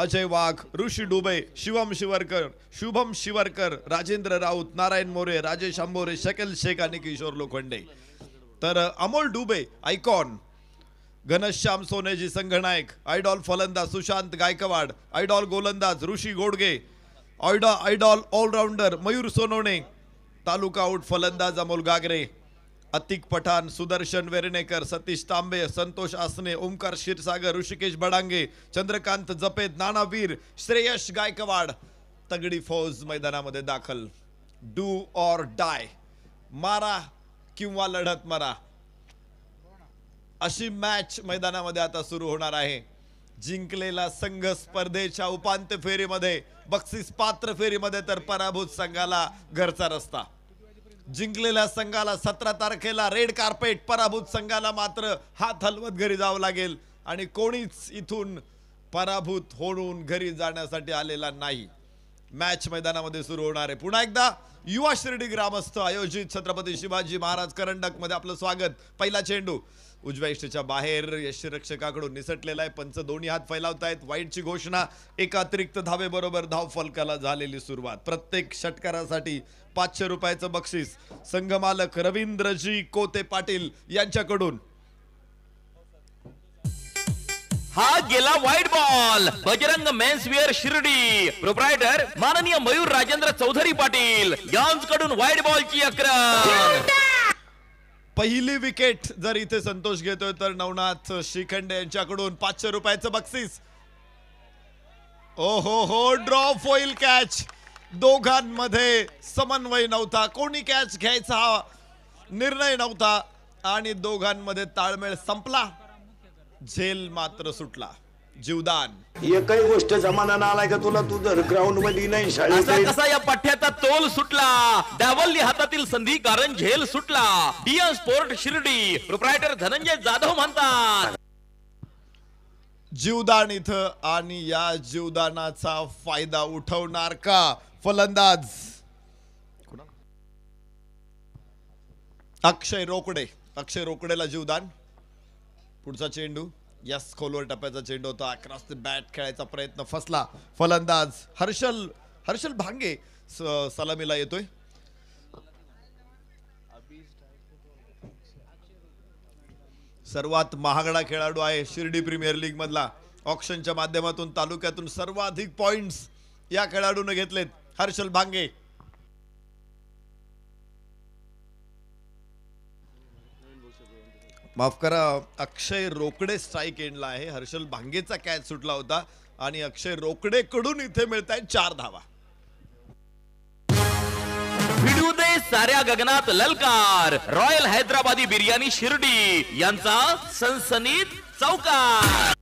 अजय वाघ ऋषी डुबे शिवम शिवरकर शुभम शिवरकर राजेंद्र राऊत नारायण मोरे राजेश आंबोरे शकेल शेख आणि किशोर लोखंडे तर अमोल डुबे आयकॉन घनश्याम सोनेजी संघनायक आयडॉल फलंदाज सुशांत गायकवाड आयडॉल गोलंदाज ऋषी गोडगे आयडॉ idol allrounder Mayur Sonawane taluka out फलंदाज अमोल गागरे अतिक पठाण सुदर्शन वेरणेकर सतीश तांबे संतोष आसने ओमकार क्षीरसागर ऋषिकेश बडांगे चंद्रकांत जपेत नानावीर श्रेयश गायकवाड तगडी फौज मैदानामध्ये दाखल डू ऑर डाय मारा किंवा लढत मारा अशी मॅच मैदानामध्ये आता सुरू होणार आहे जिंकलेला संघ स्पर्धेच्या उपांत्य फेरीमध्ये बक्षीस पात्र फेरीमध्ये तर पराभूत संघाला घरचा रस्ता जिंकलेल्या संघाला सतरा तारखेला रेड कार्पेट पराभूत संघाला मात्र हात हलवत घरी जावं लागेल आणि कोणीच इथून पराभूत होऊन घरी जाण्यासाठी आलेला नाही मॅच मैदानामध्ये सुरू होणार आहे पुन्हा एकदा युवा शिर्डी ग्रामस्थ आयोजित छत्रपती शिवाजी महाराज करंडक मध्ये आपलं स्वागत पहिला चेंडू उजव्या इष्टीच्या बाहेर यशरक्षकाकडून निसटलेला आहे पंच दोन्ही हात फैलावतायत वाईटची घोषणा एका अतिरिक्त धावेबरोबर धाव फलकाला झालेली सुरुवात प्रत्येक षटकारासाठी पाचशे रुपयाचं बक्षीस संघमालक रवींद्रजी कोते पाटील यांच्याकडून हा गेला white ball Bajrang men's wear Shirdi proprietor माननीय मयूर राजेंद्र चौधरी पाटील कडून व्हाईट बॉलची अकरा पहिली विकेट जर इथे संतोष घेतोय तर नवनाथ शिखंडे यांच्याकडून पाचशे रुपयाचं बक्षीस ओ हो हो ड्रॉप होईल कॅच दोघांमध्ये समन्वय नव्हता कोणी कॅच घ्यायचा निर्णय नव्हता आणि दोघांमध्ये ताळमेळ संपला झेल मात्र सुटला जीवदान एकही गोष्ट जमाना आलाय का तुला तू जर ग्राउंड मध्ये नाही कसा या पठ्याचा तोल सुटला डावलली हातातील संधी कारण झेल सुटला DN sport Shirdi proprietor Dhananjay Jadhav म्हणतात जीवदान इथं आणि या जीवदानाचा फायदा उठवणार का फलंदाज अक्षय रोकडे अक्षय रोकडेला जीवदान पुढचा चेंडू यस खोलवर टप्प्याचा चेंडू होता अक्रॉस ते बॅट खेळायचा प्रयत्न फसला फलंदाज हर्षल हर्षल भांगे सलामीला येतोय सर्वात महागडा खेळाडू आहे शिर्डी प्रीमियर लीग मधला ऑक्शनच्या माध्यमातून तालुक्यातून सर्वाधिक पॉइंट्स या खेळाडूने घेतलेत हर्षल भांगे माफ करा अक्षय रोकडे स्ट्राईक एंडला आहे हर्षल भांगेचा कॅच सुटला होता आणि अक्षय रोकडे कडून इथे मिळत आहेत चार धावा भिडू दे साऱ्या गगनात ललकार रॉयल हैदराबादी बिर्याणी शिर्डी यांचा सनसनीत चौकार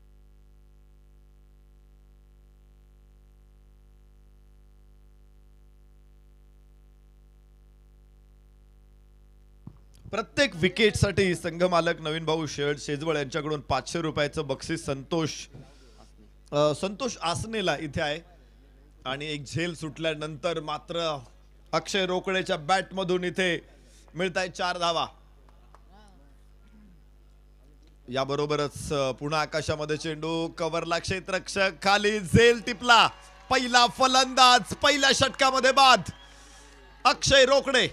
प्रत्येक विकेटसाठी मालक नवीन भाऊ शेळ शेजवळ यांच्याकडून पाचशे रुपयाचं बक्षीस संतोष संतोष आसनेला इथे आहे आणि एक झेल सुटल्यानंतर मात्र अक्षय रोकडेच्या बॅटमधून इथे मिळत आहे चार धावा याबरोबरच पुन्हा आकाशामध्ये चेंडू कव्हरला क्षेत्रक्षक खाली झेल टिपला पहिला फलंदाज पहिल्या षटकामध्ये बाद अक्षय रोकडे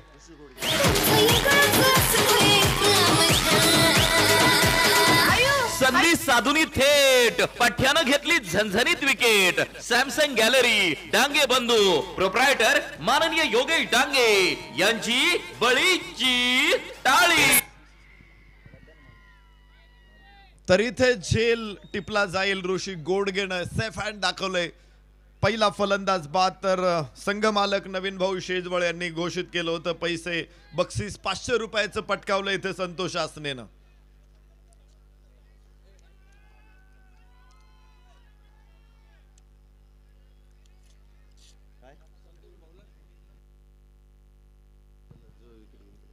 संधी साधुनी थेट पठ्यानं घेतली झणझणीत विकेट सॅमसंग गॅलरी डांगे बंधू प्रोप्रायटर माननीय योगेश डांगे यांची बळीची टाळी तरी ते झेल टिपला जाईल ऋषी गोडगेनं सेफ हँड दाखवलंय पहिला फलंदाज बाद तर मालक नवीन भाऊ शेजवळ यांनी घोषित केलं होतं पैसे बक्षीस पाचशे रुपयाचं पटकावलं इथे संतोष आसनेनं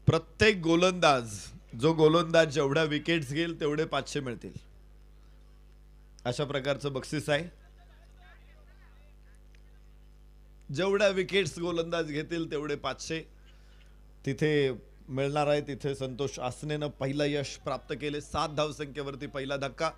प्रत्येक गोलंदाज जो गोलंदाज जेवढ्या विकेट्स घेईल तेवढे पाचशे मिळतील अशा प्रकारचं बक्षीस आहे जेवढ्या विकेट्स गोलंदाज घेतील तेवढे पाचशे तिथे मिळणार आहे तिथे संतोष आसनेनं पहिलं यश प्राप्त केले सात धावसंख्येवरती पहिला धक्का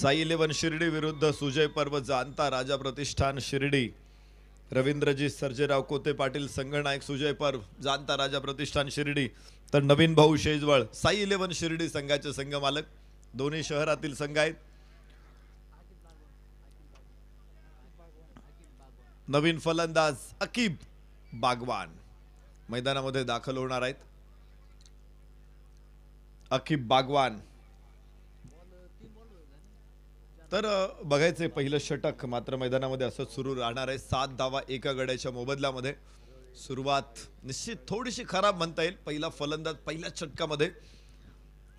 साई इलेवन शिर्डी विरुद्ध सुजय पर्व जाणता राजा प्रतिष्ठान शिर्डी रवींद्रजी सर्जेराव कोते पाटील संघनायक सुजय पर्व जाणता राजा प्रतिष्ठान शिर्डी तर नवीन भाऊ शेजवळ साई इलेवन शिर्डी संघाचे संघ मालक दोन्ही शहरातील संघ आहेत नवीन फलंदाज अकीब बागवान मैदानामध्ये दाखल होणार आहेत अकीब बागवान तर बघायचं पहिलं षटक मात्र मैदानामध्ये असं सुरू राहणार आहे सात धावा एका गड्याच्या मोबदल्यामध्ये सुरुवात निश्चित थोडीशी खराब म्हणता येईल पहिला फलंदाज पहिल्याच षटकामध्ये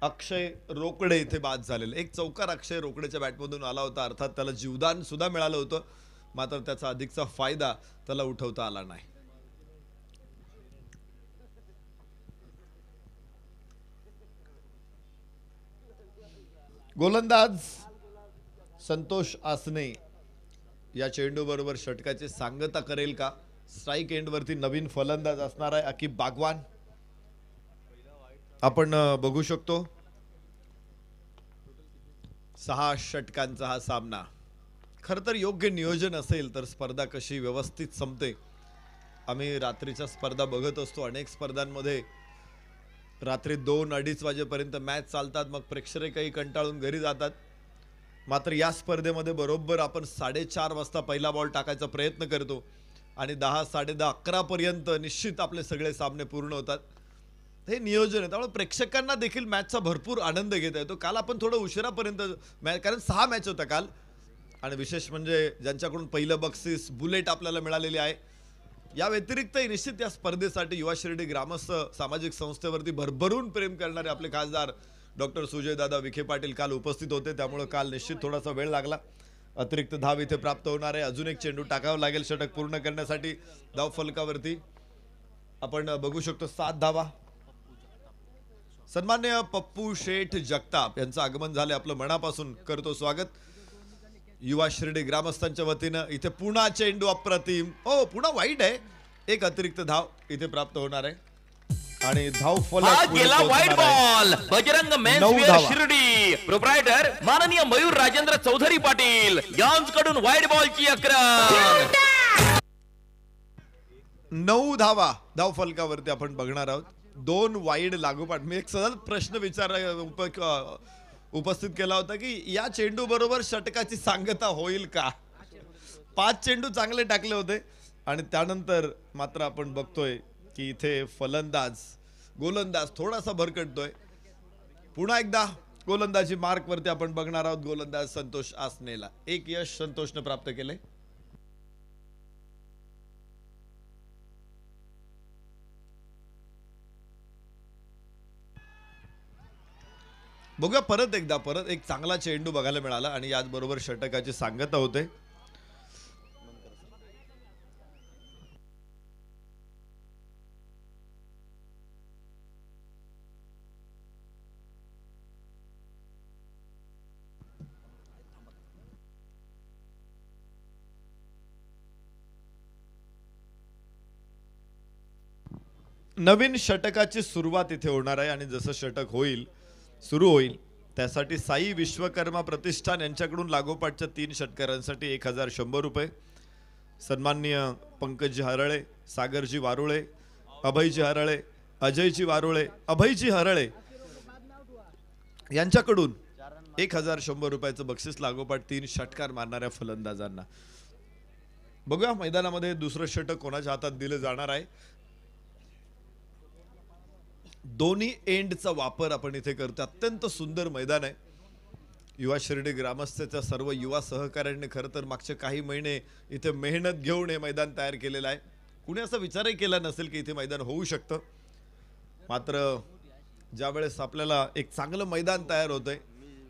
अक्षय रोकडे इथे बाद झालेले एक चौकार अक्षय रोकडेच्या बॅटमधून आला होता अर्थात त्याला जीवदान सुद्धा मिळालं होतं मात्र त्याचा अधिकचा फायदा त्याला उठवता आला नाही गोलंदाज संतोष आसने या चेंडूबरोबर षटकाचे सांगता करेल का स्ट्राईक एंडवरती नवीन फलंदाज असणार आहे अकीब बागवान आपण बघू शकतो सहा षटकांचा हा सामना खरं तर योग्य नियोजन असेल तर स्पर्धा कशी व्यवस्थित संपते आम्ही रात्रीच्या स्पर्धा बघत असतो अनेक स्पर्धांमध्ये रात्री दोन अडीच वाजेपर्यंत मॅच चालतात मग काही कंटाळून घरी जातात मात्र या स्पर्धेमध्ये बरोबर आपण साडेचार वाजता पहिला बॉल टाकायचा प्रयत्न करतो आणि दहा साडे दहा अकरापर्यंत निश्चित आपले सगळे सामने पूर्ण होतात हे नियोजन आहे त्यामुळे प्रेक्षकांना देखील मॅचचा भरपूर आनंद घेता येतो काल आपण थोडं उशिरापर्यंत मॅच कारण सहा मॅच होता काल आणि विशेष म्हणजे ज्यांच्याकडून पहिलं बक्षीस बुलेट आपल्याला मिळालेली आहे या व्यतिरिक्तही निश्चित या स्पर्धेसाठी युवा शिर्डी ग्रामस्थ सामाजिक संस्थेवरती भरभरून प्रेम करणारे आपले खासदार डॉक्टर सुजयदादा विखे पाटील काल उपस्थित होते त्यामुळे काल निश्चित थोडासा वेळ लागला अतिरिक्त धाव इथे प्राप्त होणार आहे अजून एक चेंडू टाकावा लागेल षटक पूर्ण करण्यासाठी धाव फलकावरती आपण बघू शकतो सात धावा सन्मान्य पप्पू शेठ जगताप यांचं आगमन झाले आपलं मनापासून करतो स्वागत युवा शिर्डी ग्रामस्थांच्या वतीनं इथे पुन्हा चेंडू अप्रतिम हो पुन्हा वाईट आहे एक अतिरिक्त धाव इथे प्राप्त होणार आहे आणि धाव फलक गेला वाईट बॉल बजरंग शिर्डी प्रोप्रायटर माननीय मयूर राजेंद्र चौधरी पाटील यांकडून वाईट बॉलची अकरा नऊ धावा धाव फलकावरती आपण बघणार आहोत दोन वाईड लागोपाठ मी एक सहज प्रश्न विचार उप उपस्थित केला होता की या चेंडू बरोबर षटकाची सांगता होईल का पाच चेंडू चांगले टाकले होते आणि त्यानंतर मात्र आपण बघतोय की इथे फलंदाज गोलंदाज थोडासा भरकटतोय पुन्हा एकदा गोलंदाजी मार्कवरती आपण बघणार आहोत गोलंदाज संतोष आसनेला एक यश संतोषनं प्राप्त केले बघूया परत एकदा परत एक चांगला चेंडू बघायला मिळाला आणि याचबरोबर षटकाची सांगता होते नवीन षटकाची सुरुवात इथे होणार आहे आणि जसं षटक होईल सुरू होईल त्यासाठी साई विश्वकर्मा प्रतिष्ठान यांच्याकडून लागोपाठच्या तीन षटकारांसाठी एक हजार शंभर रुपये सन्माननीय पंकजी हरळे सागरजी वारुळे अभयजी हरळे अजयजी वारुळे अभयजी हरळे यांच्याकडून एक हजार शंभर रुपयाचं बक्षीस लागोपाठ तीन षटकार मारणाऱ्या फलंदाजांना बघूया मैदानामध्ये दुसरं षटक कोणाच्या हातात दिलं जाणार आहे दोन्ही एंडचा वापर आपण इथे करतो अत्यंत सुंदर मैदान आहे युवा शिर्डी ग्रामस्थेच्या सर्व युवा सहकाऱ्यांनी खरं तर मागचे काही महिने इथे मेहनत घेऊन हे मैदान तयार केलेलं आहे कुणी असा विचारही केला नसेल की इथे मैदान होऊ शकतं मात्र ज्यावेळेस आपल्याला एक चांगलं मैदान तयार होतंय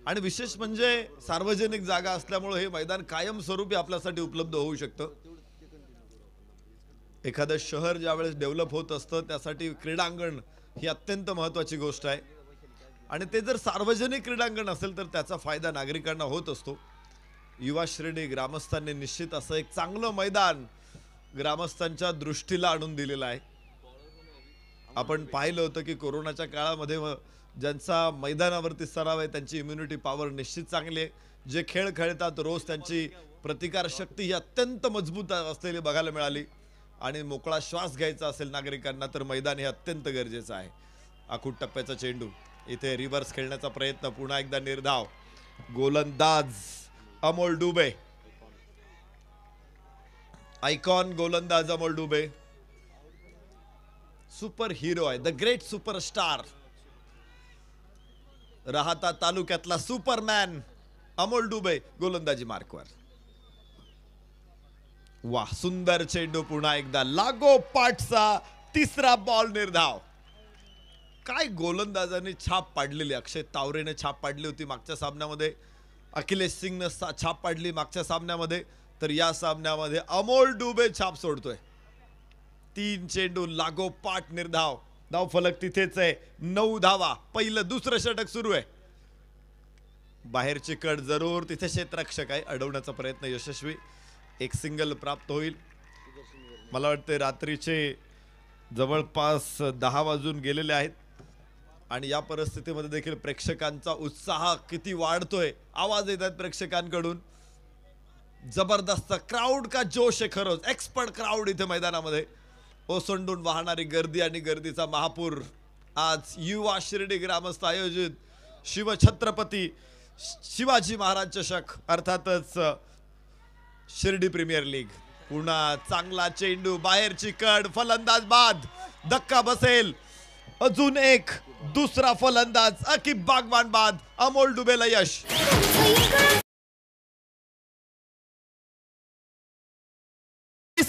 आणि विशेष म्हणजे सार्वजनिक जागा असल्यामुळे हे मैदान कायमस्वरूपी आपल्यासाठी उपलब्ध होऊ शकतं एखादं शहर ज्यावेळेस डेव्हलप होत असतं त्यासाठी क्रीडांगण ही अत्यंत महत्त्वाची गोष्ट आहे आणि ते जर सार्वजनिक क्रीडांगण असेल तर त्याचा फायदा नागरिकांना होत असतो युवा श्रेणी ग्रामस्थांनी निश्चित असं एक चांगलं मैदान ग्रामस्थांच्या दृष्टीला आणून दिलेलं आहे आपण पाहिलं होतं की कोरोनाच्या काळामध्ये ज्यांचा मैदानावरती सराव आहे त्यांची इम्युनिटी पॉवर निश्चित चांगली आहे जे खेळ खेळतात रोज त्यांची प्रतिकारशक्ती ही अत्यंत मजबूत असलेली बघायला मिळाली आणि मोकळा श्वास घ्यायचा असेल नागरिकांना तर मैदान हे अत्यंत गरजेचं आहे आखूट टप्प्याचा चेंडू इथे रिव्हर्स खेळण्याचा प्रयत्न पुन्हा एकदा निर्धाव गोलंदाज अमोल डुबे आयकॉन गोलंदाज अमोल डुबे सुपर हिरो आहे द ग्रेट सुपरस्टार राहता तालुक्यातला सुपरमॅन अमोल डुबे गोलंदाजी मार्कवर वा सुंदर चेंडू पुन्हा एकदा लागो पाठचा तिसरा बॉल निर्धाव काय गोलंदाजाने छाप पाडलेली अक्षय तावरेने छाप पाडली होती मागच्या सामन्यामध्ये अखिलेश सिंगनं सा छाप पाडली मागच्या सामन्यामध्ये तर या सामन्यामध्ये अमोल डुबे छाप सोडतोय तीन चेंडू लागोपाठ निर्धाव धाव फलक तिथेच आहे नऊ धावा पहिलं दुसरं षटक सुरू आहे बाहेरची कड जरूर तिथे क्षेत्रक्षक आहे अडवण्याचा प्रयत्न यशस्वी एक सिंगल प्राप्त होईल मला वाटते रात्रीचे जवळपास दहा वाजून गेलेले आहेत आणि या परिस्थितीमध्ये देखील प्रेक्षकांचा उत्साह किती वाढतोय आवाज येत आहेत प्रेक्षकांकडून जबरदस्त क्राऊड का जोश आहे खरोच एक्सपर्ट क्राऊड इथे मैदानामध्ये ओसंडून वाहणारी गर्दी आणि गर्दीचा महापूर आज युवा शिर्डी ग्रामस्थ आयोजित शिवछत्रपती शिवाजी महाराज चषक अर्थातच शिर्डी प्रीमियर लीग पुन्हा चांगला चेंडू बाहेरची कड फलंदाज बाद धक्का बसेल अजून एक दुसरा फलंदाज अकिब बागवान बाद अमोल डुबेला यश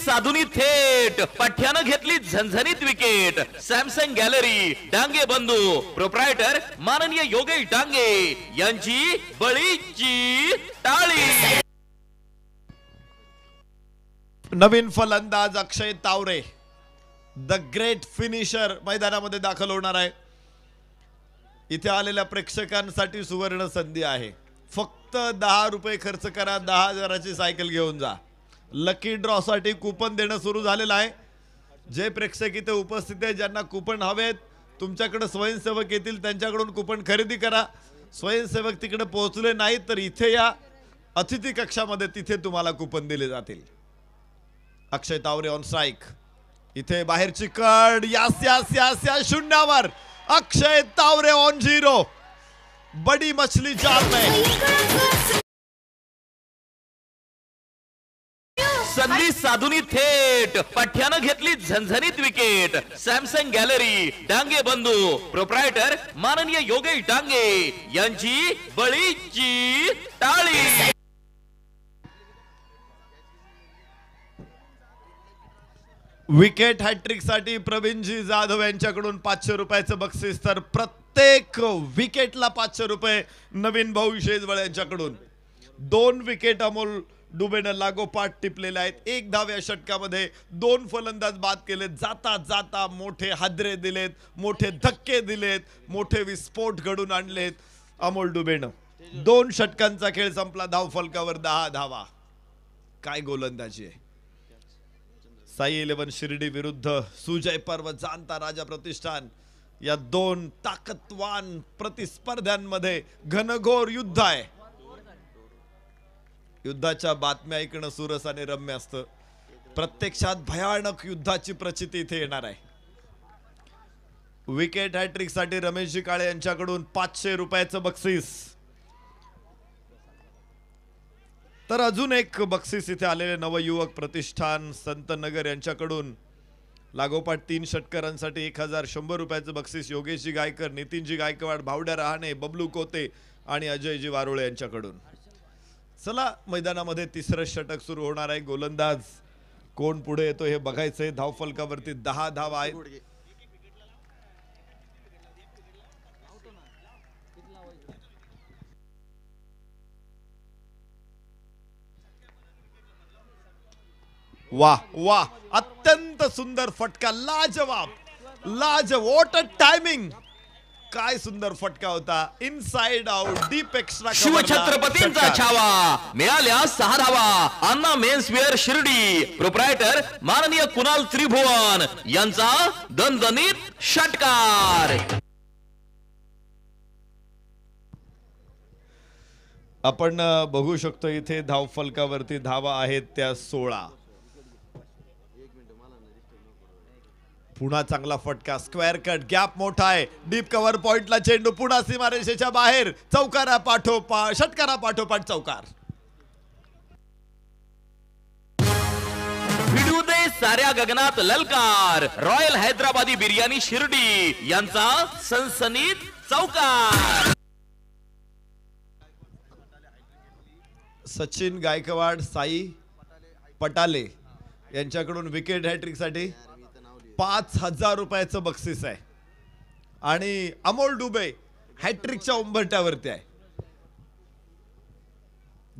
साधुनी थेट पठ्यानं घेतली झणझणीत विकेट सॅमसंग गॅलरी डांगे बंधू प्रोप्रायटर माननीय योगेश डांगे यांची बळीची टाळी नवीन फलंदाज Akshay Taware the great finisher मैदानामध्ये दाखल होणार आहे इथे आलेल्या प्रेक्षकांसाठी सुवर्ण संधी आहे फक्त दहा रुपये खर्च करा दहा हजाराची सायकल घेऊन जा लकी ड्रॉसाठी कुपन देणं सुरू झालेलं आहे जे प्रेक्षक इथे उपस्थित आहे ज्यांना कुपन हवेत तुमच्याकडे स्वयंसेवक येतील त्यांच्याकडून कुपन खरेदी करा स्वयंसेवक तिकडे पोहोचले नाहीत तर इथे या अतिथी कक्षामध्ये तिथे तुम्हाला कुपन दिले जातील अक्षय तावरे ऑन स्ट्राईक इथे बाहेरची कड यास यास यास या शून्यावर अक्षय तावरे ऑन झिरो बडी मछली चार में संधी साधुनी थेट पठ्यानं घेतली झणझणीत विकेट सॅमसंग गॅलरी डांगे बंधू प्रोप्रायटर माननीय योगेश डांगे यांची बळीची टाळी विकेट हॅट्रिकसाठी प्रवीणजी जाधव यांच्याकडून पाचशे रुपयाचं बक्षीस तर प्रत्येक विकेटला पाचशे रुपये नवीन भाऊ शेजवळ यांच्याकडून दोन विकेट अमोल डुबेनं लागोपाठ टिपलेले आहेत एक धाव्या षटकामध्ये दोन फलंदाज बाद केले जाता जाता मोठे हादरे दिलेत मोठे धक्के दिलेत मोठे विस्फोट घडून आणलेत अमोल डुबेनं दोन षटकांचा खेळ संपला धाव फलकावर दहा धावा काय गोलंदाजी आहे साई इलेवन शिर्डी विरुद्ध सुजय पर्व जाणता राजा प्रतिष्ठान या दोन ताकदवान प्रतिस्पर्ध्यांमध्ये घनघोर युद्ध आहे युद्धाच्या बातम्या ऐकणं सुरस आणि रम्य असत प्रत्यक्षात भयानक युद्धाची प्रचिती इथे येणार आहे विकेट हॅट्रिक हॅट्रिकसाठी रमेशजी काळे यांच्याकडून पाचशे रुपयाचं बक्षीस तर अजून एक बक्षीस इथे आलेले नवयुवक प्रतिष्ठान संत नगर यांच्याकडून लागोपाठ तीन षटकरांसाठी एक हजार शंभर रुपयाचं बक्षीस योगेशजी गायकर नितीनजी गायकवाड भावड्या रहाणे बबलू कोते आणि अजयजी वारुळे यांच्याकडून चला मैदानामध्ये तिसरं षटक सुरू होणार आहे गोलंदाज कोण पुढे येतो हे बघायचंय धावफलकावरती दहा धाव आहे वा वा अत्यंत सुंदर फटका लाजवाब लाज वॉट अ टायमिंग काय सुंदर फटका होता inside out deep extra शिवछत्रपतींचा छावा मिळाल्या सहा धावा Anna men's wear Shirdi proprietor माननीय कुणाल त्रिभुवन यांचा दणदणीत षटकार आपण बघू शकतो इथे धावफलकावरती धावा आहेत त्या सोळा पुन्हा चांगला फटका स्क्वेअर कट गॅप मोठा आहे डीप कव्हर पॉइंटला चेंडू पुन्हा सीमारेषेच्या बाहेर चौकारा पाठोपा षटकारा पाठोपाठ चौकार साऱ्या गगनात ललकार रॉयल हैदराबादी बिर्याणी शिर्डी यांचा सनसनीत चौकार सचिन गायकवाड साई पटाले यांच्याकडून विकेट हॅट्रिक साठी पाच हजार रुपयाचं बक्षीस आहे आणि अमोल डुबे हॅट्रिकच्या उंबरट्यावरती आहे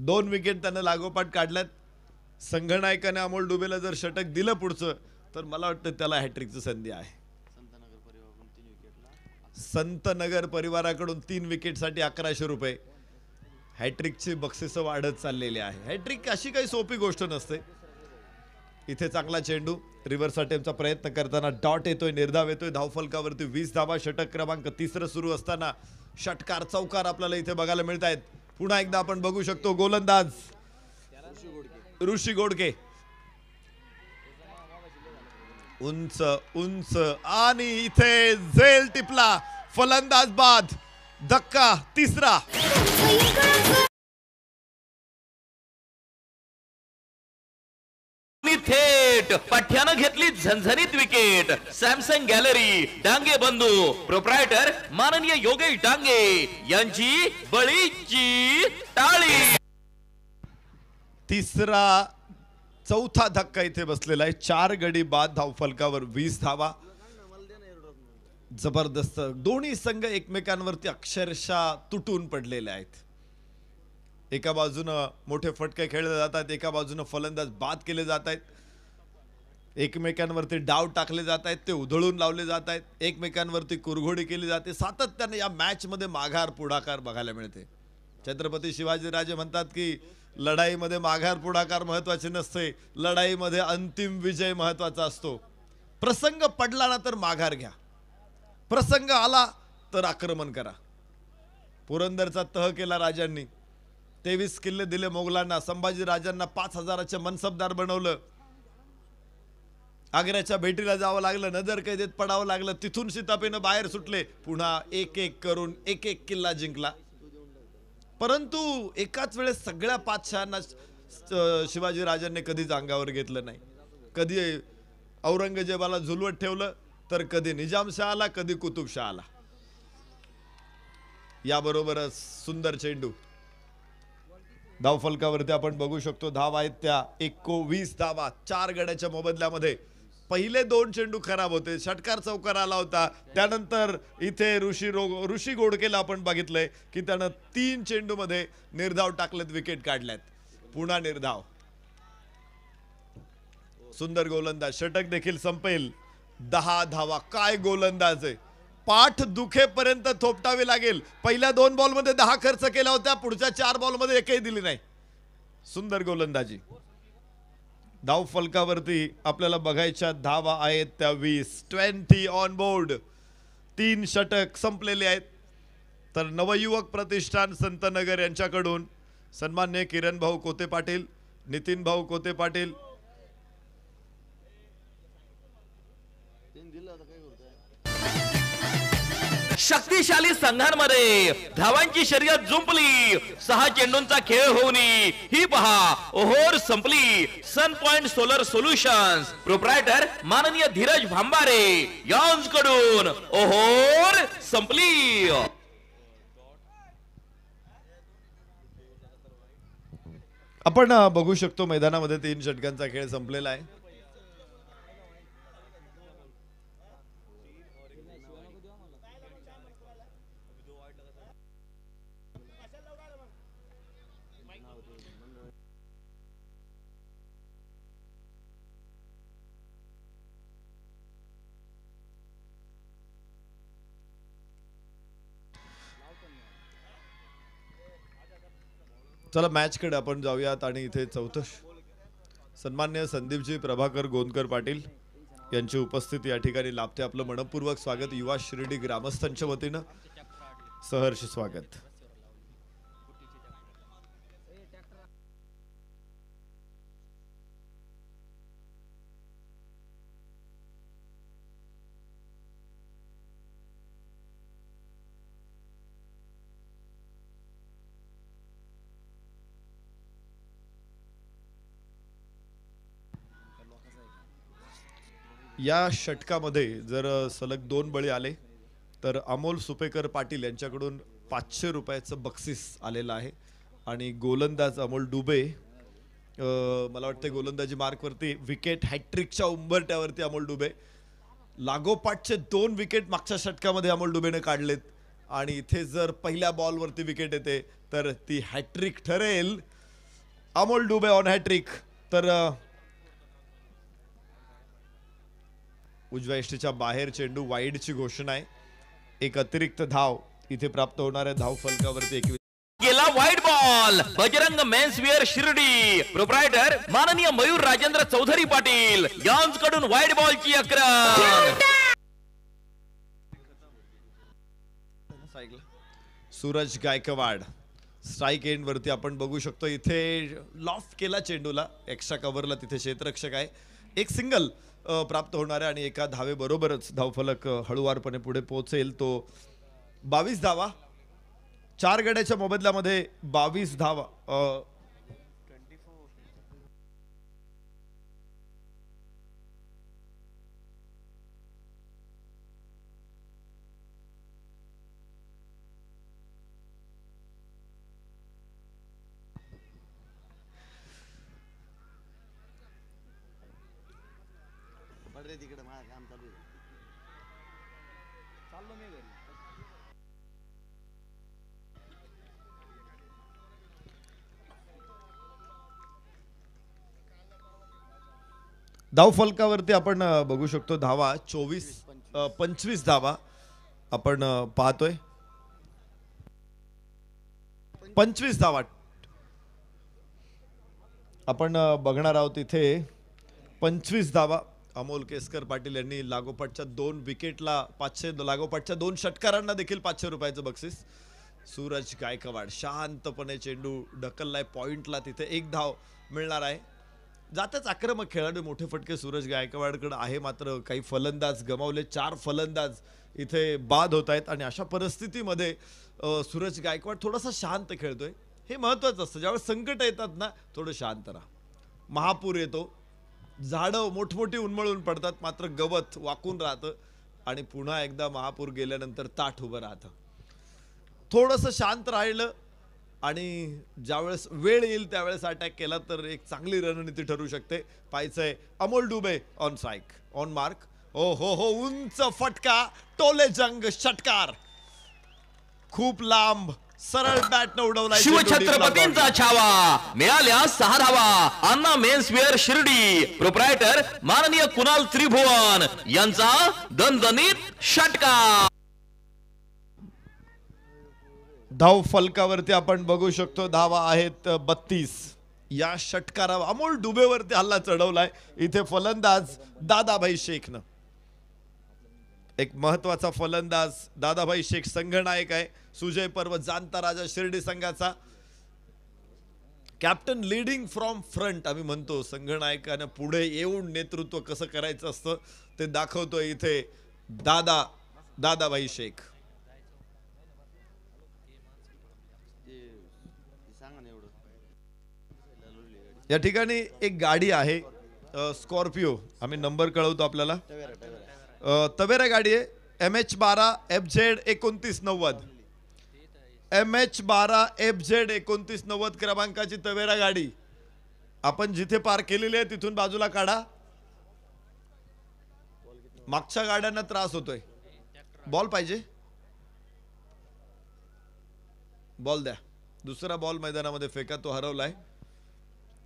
दोन विकेट त्यानं लागोपाठ काढल्यात संघनायकाने अमोल डुबेला जर षटक दिलं पुढचं तर मला वाटतं त्याला हॅट्रिकची संधी आहे संत नगर परिवाराकडून तीन विकेटसाठी अकराशे रुपये हॅट्रिकची बक्षिसं वाढत चाललेली आहे हॅट्रिक अशी काही सोपी गोष्ट नसते इथे चांगला चेंडू रिव्हर्स अटेम्पचा प्रयत्न करताना डॉट येतोय निर्धाव येतोय धावफलकावरती वीस धावा षटक क्रमांक तिसरं सुरू असताना षटकार चौकार आपल्याला इथे बघायला मिळत आहेत पुन्हा एकदा आपण बघू शकतो गोलंदाज ऋषी गोडके उंच उंच आणि इथे झेल टिपला फलंदाज बाद धक्का तिसरा विकेट पाठ्यानं घेतली झणझणीत विकेट सॅमसंग गॅलरी डांगे बंधू प्रोप्रायटर माननीय योगेश डांगे यांची बळीची टाळी तिसरा चौथा धक्का इथे बसलेला आहे चार गडी बाद धावफलकावर वीस धावा जबरदस्त दोन्ही संघ एकमेकांवरती अक्षरशः तुटून पडलेले आहेत एका बाजूनं मोठे फटके खेळले जातात एका बाजूनं फलंदाज बाद केले जात आहेत एकमेकांवरती डाव टाकले जात आहेत ते उधळून लावले जात आहेत एकमेकांवरती कुरघोडी केली जाते सातत्याने या मॅचमध्ये माघार पुढाकार बघायला मिळते छत्रपती शिवाजीराजे म्हणतात की लढाईमध्ये माघार पुढाकार महत्त्वाचे नसते लढाईमध्ये अंतिम विजय महत्त्वाचा असतो प्रसंग पडला ना तर माघार घ्या प्रसंग आला तर आक्रमण करा पुरंदरचा तह केला राजांनी तेवीस किल्ले दिले मोगलांना संभाजी राजांना पाच हजाराचे मनसबदार बनवलं आग्र्याच्या भेटीला जावं लागलं नजर कैदेत पडावं लागलं तिथून सीतापेनं बाहेर सुटले पुन्हा एक एक करून एक एक किल्ला जिंकला परंतु एकाच वेळेस सगळ्या पाचशहांना शिवाजी राजांनी कधीच अंगावर घेतलं नाही कधी औरंगजेबाला झुलवत ठेवलं तर कधी निजामशहाला कधी कुतुबशहाला याबरोबरच सुंदर चेंडू धावफलकावरती आपण बघू शकतो धाव आहेत त्या एकोवीस धावा चार गड्याच्या मोबदल्यामध्ये पहिले दोन चेंडू खराब होते षटकार चौकार आला होता त्यानंतर इथे ऋषी रोग ऋषी गोडकेला आपण बघितलंय की त्यानं तीन चेंडू मध्ये निर्धाव टाकलेत विकेट काढल्यात पुन्हा निर्धाव सुंदर गोलंदाज षटक देखील संपेल दहा धावा काय गोलंदाज आहे पाठ दुखेपर्यंत थोपटावे लागेल पहिल्या दोन बॉल मध्ये दहा खर्च केला होता पुढच्या चार बॉल मध्ये एकही दिली नाही सुंदर गोलंदाजी फलकावरती आपल्याला बघायच्या धावा आहेत त्या वीस ट्वेंटी ऑन बोर्ड तीन षटक संपलेले आहेत तर नवयुवक प्रतिष्ठान संतनगर यांच्याकडून सन्मान्य किरण भाऊ कोते पाटील नितीन भाऊ कोते पाटील शक्तिशाली संघांमध्ये धावांची शर्यत जुंपली सहा चेंडूंचा खेळ होऊन ही पहा ओहोर संपली sun point solar solutions proprietor माननीय धीरज भांबारे यांच कडून ओहोर संपली आपण बघू शकतो मैदानामध्ये तीन षटकांचा खेळ संपलेला आहे चला मॅचकडे आपण जाऊयात आणि इथे चौथ सन्मान्य संदीपजी प्रभाकर गोंदकर पाटील यांची उपस्थिती या ठिकाणी लाभते आपलं मनपूर्वक स्वागत युवा शिर्डी ग्रामस्थांच्या वतीनं सहर्ष स्वागत या षटकामध्ये जर सलग दोन बळी आले तर अमोल सुपेकर पाटील यांच्याकडून पाचशे रुपयाचं बक्षीस आलेलं आहे आणि गोलंदाज अमोल डुबे मला वाटतं गोलंदाजी मार्कवरती विकेट हॅट्रिकच्या उंबरट्यावरती अमोल डुबे लागोपाठचे दोन विकेट मागच्या षटकामध्ये अमोल डुबेने काढलेत आणि इथे जर पहिल्या बॉलवरती विकेट येते तर ती हॅट्रिक ठरेल अमोल डुबे ऑन हॅट्रिक तर उजव्या इष्टीच्या बाहेर चेंडू वाईडची घोषणा आहे एक अतिरिक्त धाव इथे प्राप्त आहे धाव फलकावरती एकवीस गेला ball Bajrang men's Shirdi proprietor माननीय मयूर राजेंद्र चौधरी पाटील वाईट बॉल बॉलची अक्रम सूरज गायकवाड स्ट्राईक एंड वरती आपण बघू शकतो इथे लॉफ केला चेंडूला एक्स्ट्रा कव्हरला तिथे क्षेत्ररक्षक आहे एक सिंगल प्राप्त होणार आहे आणि एका धावेबरोबरच धावफलक हळूवारपणे पुढे पोहोचेल तो बावीस धावा चार गड्याच्या मोबदल्यामध्ये बावीस धावा फलकावरती आपण बघू शकतो धावा चोवीस पंचवीस धावा आपण पाहतोय पंचवीस धावा आपण बघणार आहोत इथे पंचवीस धावा अमोल केसकर पाटील यांनी लागोपाठच्या दोन विकेटला पाचशे लागोपाठच्या दोन षटकारांना देखील पाचशे रुपयाचं बक्षीस सूरज गायकवाड शांतपणे चेंडू ढकललाय पॉइंटला तिथे एक धाव मिळणार आहे जातच आक्रमक खेळाडू मोठे फटके सूरज गायकवाडकडे आहे मात्र काही फलंदाज गमावले चार फलंदाज इथे बाद होत आहेत आणि अशा परिस्थितीमध्ये सूरज गायकवाड थोडासा शांत खेळतोय हे महत्त्वाचं असतं ज्यावेळेस संकट येतात ना थोडं शांत राहा महापूर येतो झाडं मोठमोठी उन्मळून पडतात मात्र गवत वाकून राहतं आणि पुन्हा एकदा महापूर गेल्यानंतर ताठ उभं राहतं थोडंसं शांत राहिलं आणि ज्यावेळेस वेळ येईल त्यावेळेस अटॅक केला तर एक चांगली रणनीती ठरू शकते पाहिजे Amol Dube on strike on mark ओ हो हो उंच फटका टोले जंग षटकार खूप लांब सरळ बॅट न उडवला शिवछत्रपतींचा छावा मिळाल्या सहा धावा अन्ना मेन्सवेअर शिर्डी प्रोप्रायटर माननीय कुणाल त्रिभुवन यांचा दणदणीत षटकार धाव फलकावरती आपण बघू शकतो धावा आहेत बत्तीस या षटकारा अमोल डुबेवरती हल्ला चढवलाय इथे फलंदाज दादाभाई शेखनं एक महत्वाचा फलंदाज दादाभाई शेख संघनायक आहे सुजय पर्व जानता राजा शिर्डी संघाचा कॅप्टन लिडिंग फ्रॉम फ्रंट आम्ही म्हणतो संघनायकानं पुढे येऊन नेतृत्व कसं करायचं असतं ते दाखवतोय इथे दादा दादाभाई शेख या ठिकाणी एक गाडी आहे स्कॉर्पिओ आम्ही नंबर कळवतो आपल्याला तवेरा गाडी आहे एम एच बारा एफ झेड एकोणतीस नव्वद एम एच बारा एफ झेड एकोणतीस नव्वद क्रमांकाची तवेरा गाडी आपण जिथे पार्क केलेली आहे तिथून बाजूला काढा मागच्या गाड्यांना त्रास होतोय बॉल पाहिजे बॉल द्या दुसरा बॉल मैदानामध्ये फेका तो हरवलाय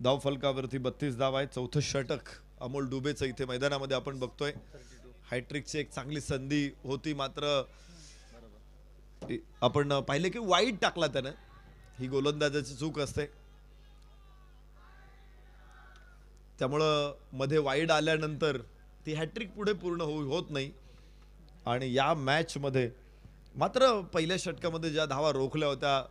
फलकावरती बत्तीस धाव आहे चौथं षटक अमोल डुबेचं इथे मैदानामध्ये आपण बघतोय हॅट्रिकची एक चांगली संधी होती मात्र आपण पाहिले की वाईट टाकला त्यानं ही गोलंदाजाची चूक असते त्यामुळं मध्ये वाईट आल्यानंतर ती हॅट्रिक पुढे पूर्ण होऊ होत नाही आणि या मॅचमध्ये मात्र पहिल्या षटकामध्ये ज्या धावा रोखल्या होत्या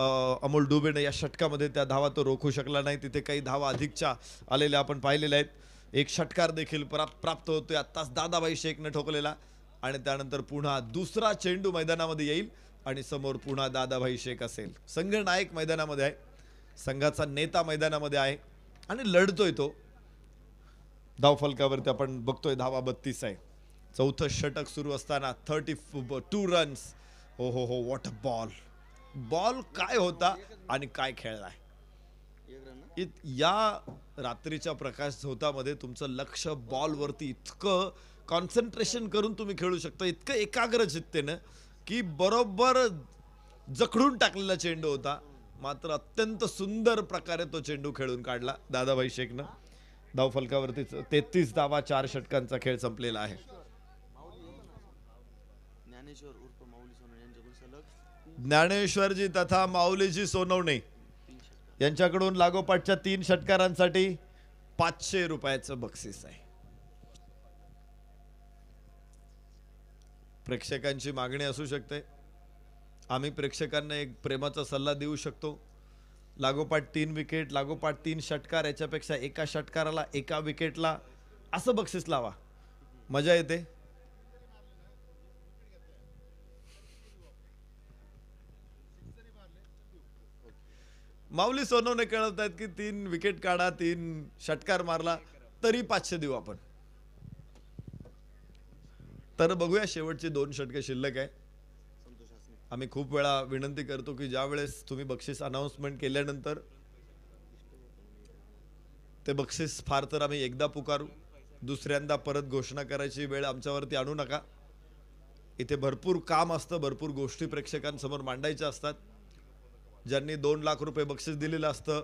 अमोल डुबेने या षटकामध्ये त्या धावा तो रोखू शकला नाही तिथे काही धावा अधिकच्या आलेल्या आपण पाहिलेल्या आहेत एक षटकार देखील प्राप्त प्राप्त होतोय आत्ताच दादाबाई शेखनं ठोकलेला आणि त्यानंतर पुन्हा दुसरा चेंडू मैदानामध्ये येईल आणि समोर पुन्हा दादाभाई शेख असेल संघ नायक मैदानामध्ये आहे संघाचा नेता मैदानामध्ये आहे आणि लढतोय तो धावफलकावरती आपण बघतोय धावा बत्तीस आहे चौथं षटक सुरू असताना थर्टी टू रन्स हो हो हो वॉट अ बॉल बॉल काय होता आणि काय खेळला या रात्रीच्या प्रकाश झोतामध्ये तुमचं लक्ष बॉलवरती इतकं कॉन्सन्ट्रेशन करून तुम्ही खेळू शकता इतकं एकाग्र चित्तेनं की बरोबर जखडून टाकलेला चेंडू होता मात्र अत्यंत सुंदर प्रकारे तो चेंडू खेळून काढला दादाभाई शेखनं धाव फलकावरती तेहतीस धावा चार षटकांचा खेळ संपलेला आहे ज्ञानेश्वरजी तथा माऊलीजी सोनवणे यांच्याकडून लागोपाठच्या तीन षटकारांसाठी पाचशे रुपयाचं बक्षीस आहे प्रेक्षकांची मागणी असू शकते आम्ही प्रेक्षकांना एक प्रेमाचा सल्ला देऊ शकतो लागोपाठ तीन विकेट लागोपाठ तीन षटकार याच्यापेक्षा एका षटकाराला एका विकेटला असं बक्षीस लावा मजा येते माऊली सोनवने कळवत आहेत की तीन विकेट काढा तीन षटकार मारला तरी पाचशे देऊ आपण तर बघूया शेवटचे दोन षटके शिल्लक आहे आम्ही खूप वेळा विनंती करतो की ज्या वेळेस तुम्ही बक्षीस अनाऊन्समेंट केल्यानंतर ते बक्षीस फार तर आम्ही एकदा पुकारू दुसऱ्यांदा परत घोषणा करायची वेळ आमच्यावरती आणू नका इथे भरपूर काम असतं भरपूर गोष्टी प्रेक्षकांसमोर मांडायच्या असतात ज्यांनी दोन लाख रुपये बक्षीस दिलेलं असतं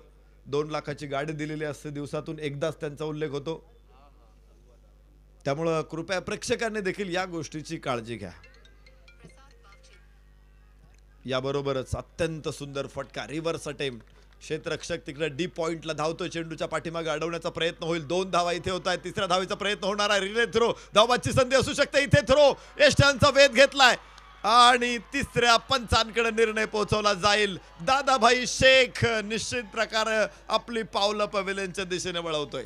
दोन लाखाची गाडी दिलेली असते दिवसातून एकदाच त्यांचा उल्लेख होतो त्यामुळं कृपया प्रेक्षकांनी देखील या गोष्टीची काळजी घ्या याबरोबरच अत्यंत सुंदर फटका रिव्हर्स अटेम्प्ट क्षेत्रक्षक तिकडे डी पॉइंटला धावतो चेंडूच्या पाठीमागे अडवण्याचा प्रयत्न होईल दोन धावा इथे होत आहे तिसऱ्या धावेचा प्रयत्न होणार आहे रिले थ्रो धावाची संधी असू शकते इथे थ्रो यष्टांचा वेध घेतलाय आणि तिसऱ्या पंचांकडे निर्णय पोहोचवला जाईल दादाभाई शेख निश्चित प्रकार आपली पावलं पवेलींच्या दिशेने वळवतोय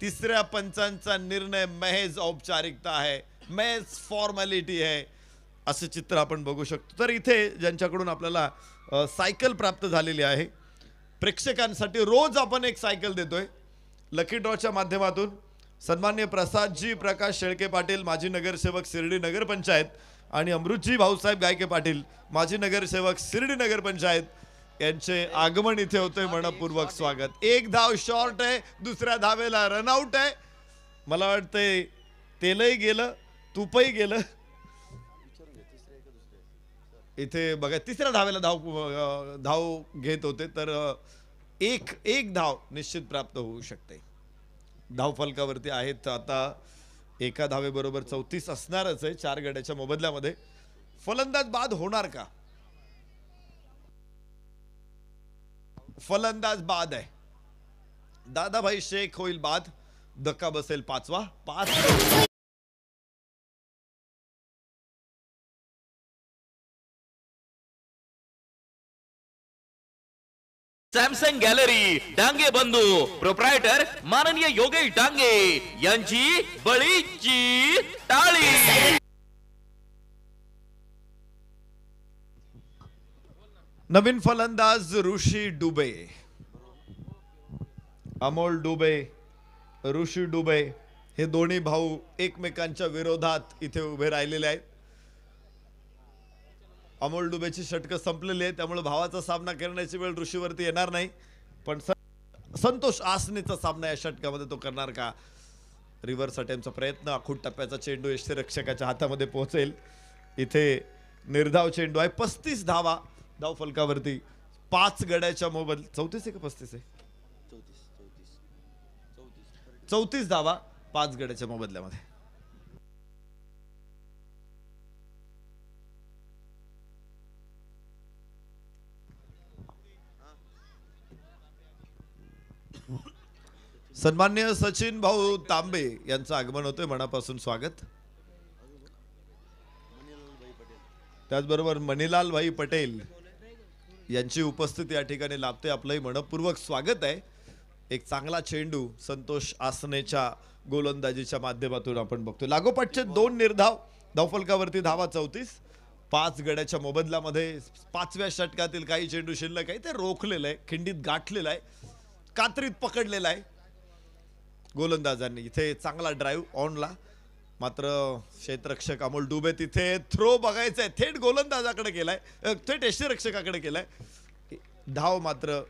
तिसऱ्या पंचांचा निर्णय महज औपचारिकता आहे महेज फॉर्मॅलिटी आहे असं चित्र आपण बघू शकतो तर इथे ज्यांच्याकडून आपल्याला सायकल प्राप्त झालेली आहे प्रेक्षकांसाठी रोज आपण एक सायकल देतोय लकी ड्रॉच्या माध्यमातून सन्मान्य प्रसादजी प्रकाश शेळके पाटील माजी नगरसेवक शिर्डी नगरपंचायत आणि अमृतजी भाऊसाहेब गायके पाटील माजी नगरसेवक शिर्डी नगर पंचायत यांचे आगमन इथे होते मनपूर्वक स्वागत एक धाव शॉर्ट आहे दुसऱ्या धावेला रनआउट आहे मला वाटतंय तेलही गेलं तुपही गेलं इथे बघा तिसऱ्या धावेला धाव धाव घेत होते तर एक एक धाव निश्चित प्राप्त होऊ शकते धाव फलकावरती आहेत आता एका धावे बरोबर चौतीस असणारच आहे चार गड्याच्या मोबदल्यामध्ये फलंदाज बाद होणार का फलंदाज बाद आहे दादाभाई शेख होईल बाद धक्का बसेल पाचवा पाच सॅमसंग गॅलरी डांगे बंधू प्रोप्रायटर माननीय योगेश डांगे यांची बळीची टाळी नवीन फलंदाज ऋषी डुबे अमोल डुबे ऋषी डुबे हे दोन्ही भाऊ एकमेकांच्या विरोधात इथे उभे राहिलेले आहेत अमोल डुबेची षटकं संपलेली आहे त्यामुळे भावाचा सामना करण्याची वेळ ऋषीवरती येणार नाही पण संतोष आसनेचा सामना या षटकामध्ये तो करणार का रिव्हर्स अटेमचा प्रयत्न अखूट टप्प्याचा चेंडू रक्षकाच्या हातामध्ये पोहोचेल इथे निर्धाव चेंडू आहे पस्तीस धावा धाव फलकावरती पाच गड्याच्या मोबाईल चौतीस आहे का पस्तीस आहे चौतीस धावा पाच गड्याच्या मोबदल्यामध्ये सन्मान्य सचिन भाऊ तांबे यांचं आगमन होतंय मनापासून स्वागत त्याचबरोबर मणिलाल भाई पटेल यांची उपस्थिती या ठिकाणी लाभते आपलंही मनपूर्वक स्वागत आहे एक चांगला चेंडू संतोष आसनेच्या गोलंदाजीच्या माध्यमातून आपण बघतो लागोपाठचे दोन निर्धाव धावफलकावरती धावा चौतीस पाच गड्याच्या मोबदल्यामध्ये पाचव्या षटकातील काही चेंडू शिल्लक आहे ते रोखलेलं आहे खिंडीत गाठलेलं आहे कात्रीत पकडलेलं आहे गोलंदाजांनी इथे चांगला ड्राईव्ह ऑनला मात्र क्षेत्ररक्षक अमोल डुबे तिथे थ्रो बघायचंय थेट गोलंदाजाकडे केलाय थेट यशरक्षकाकडे केलाय धाव मात्र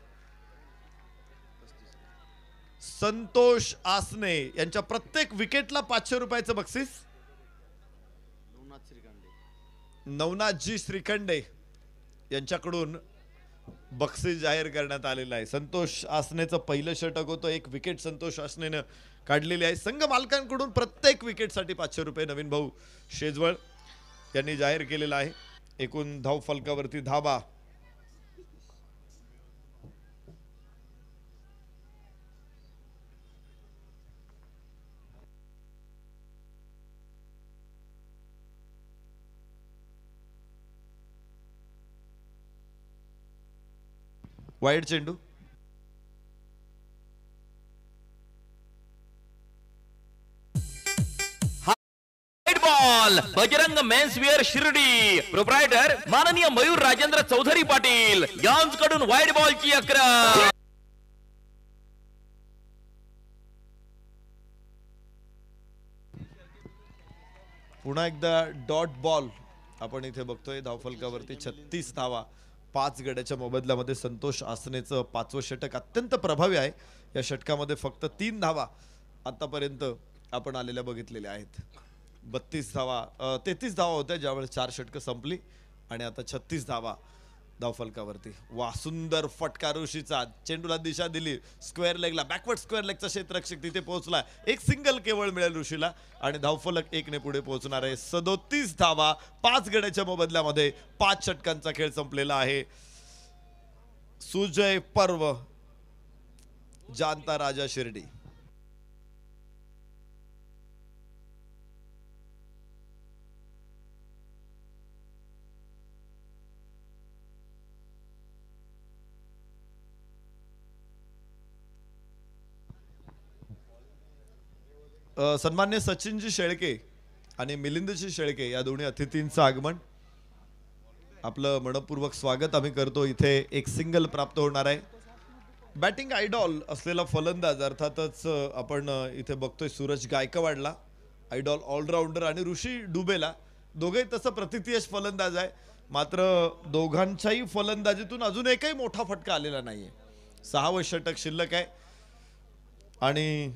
संतोष आसने यांच्या प्रत्येक विकेटला पाचशे रुपयाचं बक्षीस नवनाथ श्रीखंडे नवनाथजी श्रीखंडे यांच्याकडून बक्षीस जाहीर करण्यात आलेलं आहे संतोष आसनेचं पहिलं षटक होतं एक विकेट संतोष आसनेनं काढलेली आहे संघ मालकांकडून प्रत्येक विकेटसाठी पाचशे रुपये नवीन भाऊ शेजवळ यांनी जाहीर केलेला आहे एकूण धाव फलकावरती धाबा वाईट चेंडू ball Bajrang men's wear Shirdi proprietor माननीय मयूर राजेंद्र चौधरी पाटील कडून बॉल बॉलची अकरा पुन्हा एकदा डॉट बॉल आपण इथे बघतोय धावफलकावरती छत्तीस धावा पाच गड्याच्या मोबदल्यामध्ये संतोष आसनेचं पाचवं षटक अत्यंत प्रभावी आहे या षटकामध्ये फक्त तीन धावा आतापर्यंत आपण आलेल्या बघितलेल्या आहेत बत्तीस धावा तेहतीस धावा होत्या ज्यावेळेस चार षटकं संपली आणि आता छत्तीस धावा धावफलकावरती वा सुंदर फटका ऋषीचा चेंडूला दिशा दिली स्क्वेअर लेगला बॅकवर्ड स्क्वेअर लेगचा क्षेत्रक्षक तिथे पोहोचला एक सिंगल केवळ मिळेल ऋषीला आणि धावफलक एकने पुढे पोहोचणार आहे सदोतीस धावा पाच गड्याच्या मोबदल्यामध्ये पाच षटकांचा खेळ संपलेला आहे सुजय पर्व जानता राजा शिर्डी सन्मान्य सचिनजी शेळके आणि मिलिंदजी शेळके या दोन्ही अतिथींचं आगमन आपलं मनपूर्वक स्वागत आम्ही करतो इथे एक सिंगल प्राप्त होणार आहे बॅटिंग आयडॉल असलेला फलंदाज अर्थातच आपण इथे बघतोय सूरज गायकवाडला आयडॉल ऑलराऊंडर आणि ऋषी डुबेला दोघेही तसं प्रतितीयश फलंदाज आहे मात्र दोघांच्याही फलंदाजीतून अजून एकही मोठा फटका आलेला नाही आहे सहावं षटक शिल्लक आहे आणि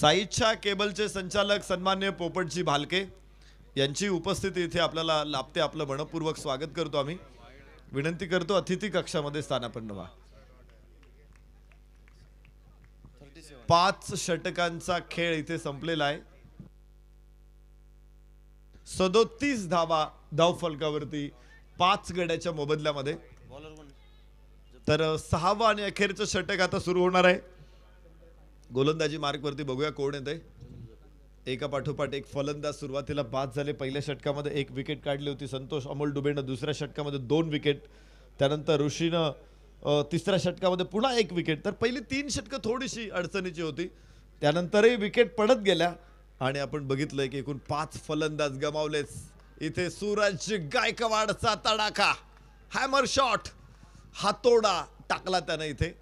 साईच्छा केबलचे संचालक सन्मान्य पोपटजी भालके यांची उपस्थिती इथे आपल्याला लाभते आपलं मनपूर्वक स्वागत करतो आम्ही विनंती करतो अतिथी कक्षामध्ये स्थानापन्न व्हा पाच षटकांचा खेळ इथे संपलेला आहे सदोतीस धावा धाव फलकावरती पाच गड्याच्या मोबदल्यामध्ये तर सहावा आणि अखेरचं षटक आता सुरू होणार आहे गोलंदाजी मार्गवरती बघूया कोण येते एका पाठोपाठ एक फलंदाज सुरुवातीला बाद झाले पहिल्या षटकामध्ये एक विकेट काढली होती संतोष अमोल डुबेनं दुसऱ्या षटकामध्ये दोन विकेट त्यानंतर ऋषीनं तिसऱ्या षटकामध्ये पुन्हा एक विकेट तर पहिली तीन षटकं थोडीशी अडचणीची होती त्यानंतरही विकेट पडत गेल्या आणि आपण बघितलंय की एकूण पाच फलंदाज गमावलेच इथे सूरज गायकवाडचा तडाखा हॅमर शॉट हातोडा टाकला त्यानं इथे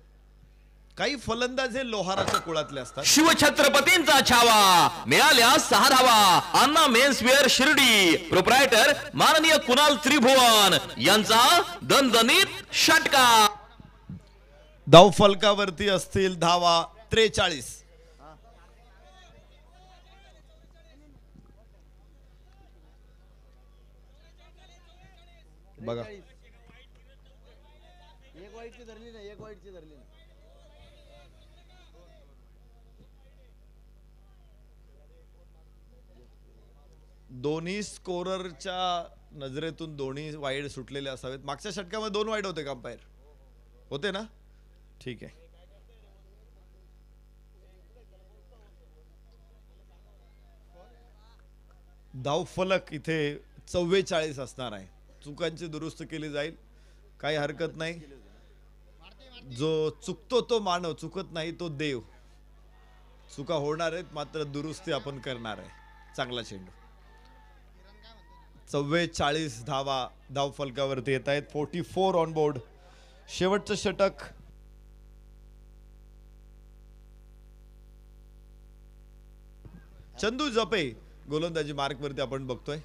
काही फलंदाज हे लोहाराच्या कुळातले असतात शिवछत्रपतींचा छावा मिळाल्या सहा धावा अण्णा मेन्सवेअर शिर्डी प्रोप्रायटर माननीय कुणाल त्रिभुवन यांचा दणदणीत षटका धाव फलकावरती असतील धावा त्रेचाळीस बघा दोन्ही स्कोररच्या नजरेतून दोन्ही वाईड सुटलेले असावेत मागच्या षटकामध्ये दोन वाईड होते कंपायर होते ना ठीक आहे धावफलक इथे चव्वेचाळीस असणार आहे चुकांची दुरुस्त केली जाईल काही हरकत नाही जो चुकतो तो मानव चुकत नाही तो देव चुका होणार आहेत मात्र दुरुस्ती आपण करणार आहे चांगला चेंडू चव्वेचाळीस धावा फलकावरती येत आहेत फोर्टी फोर ऑन बोर्ड शेवटचं षटक चंदू जपे गोलंदाजी मार्कवरती आपण बघतोय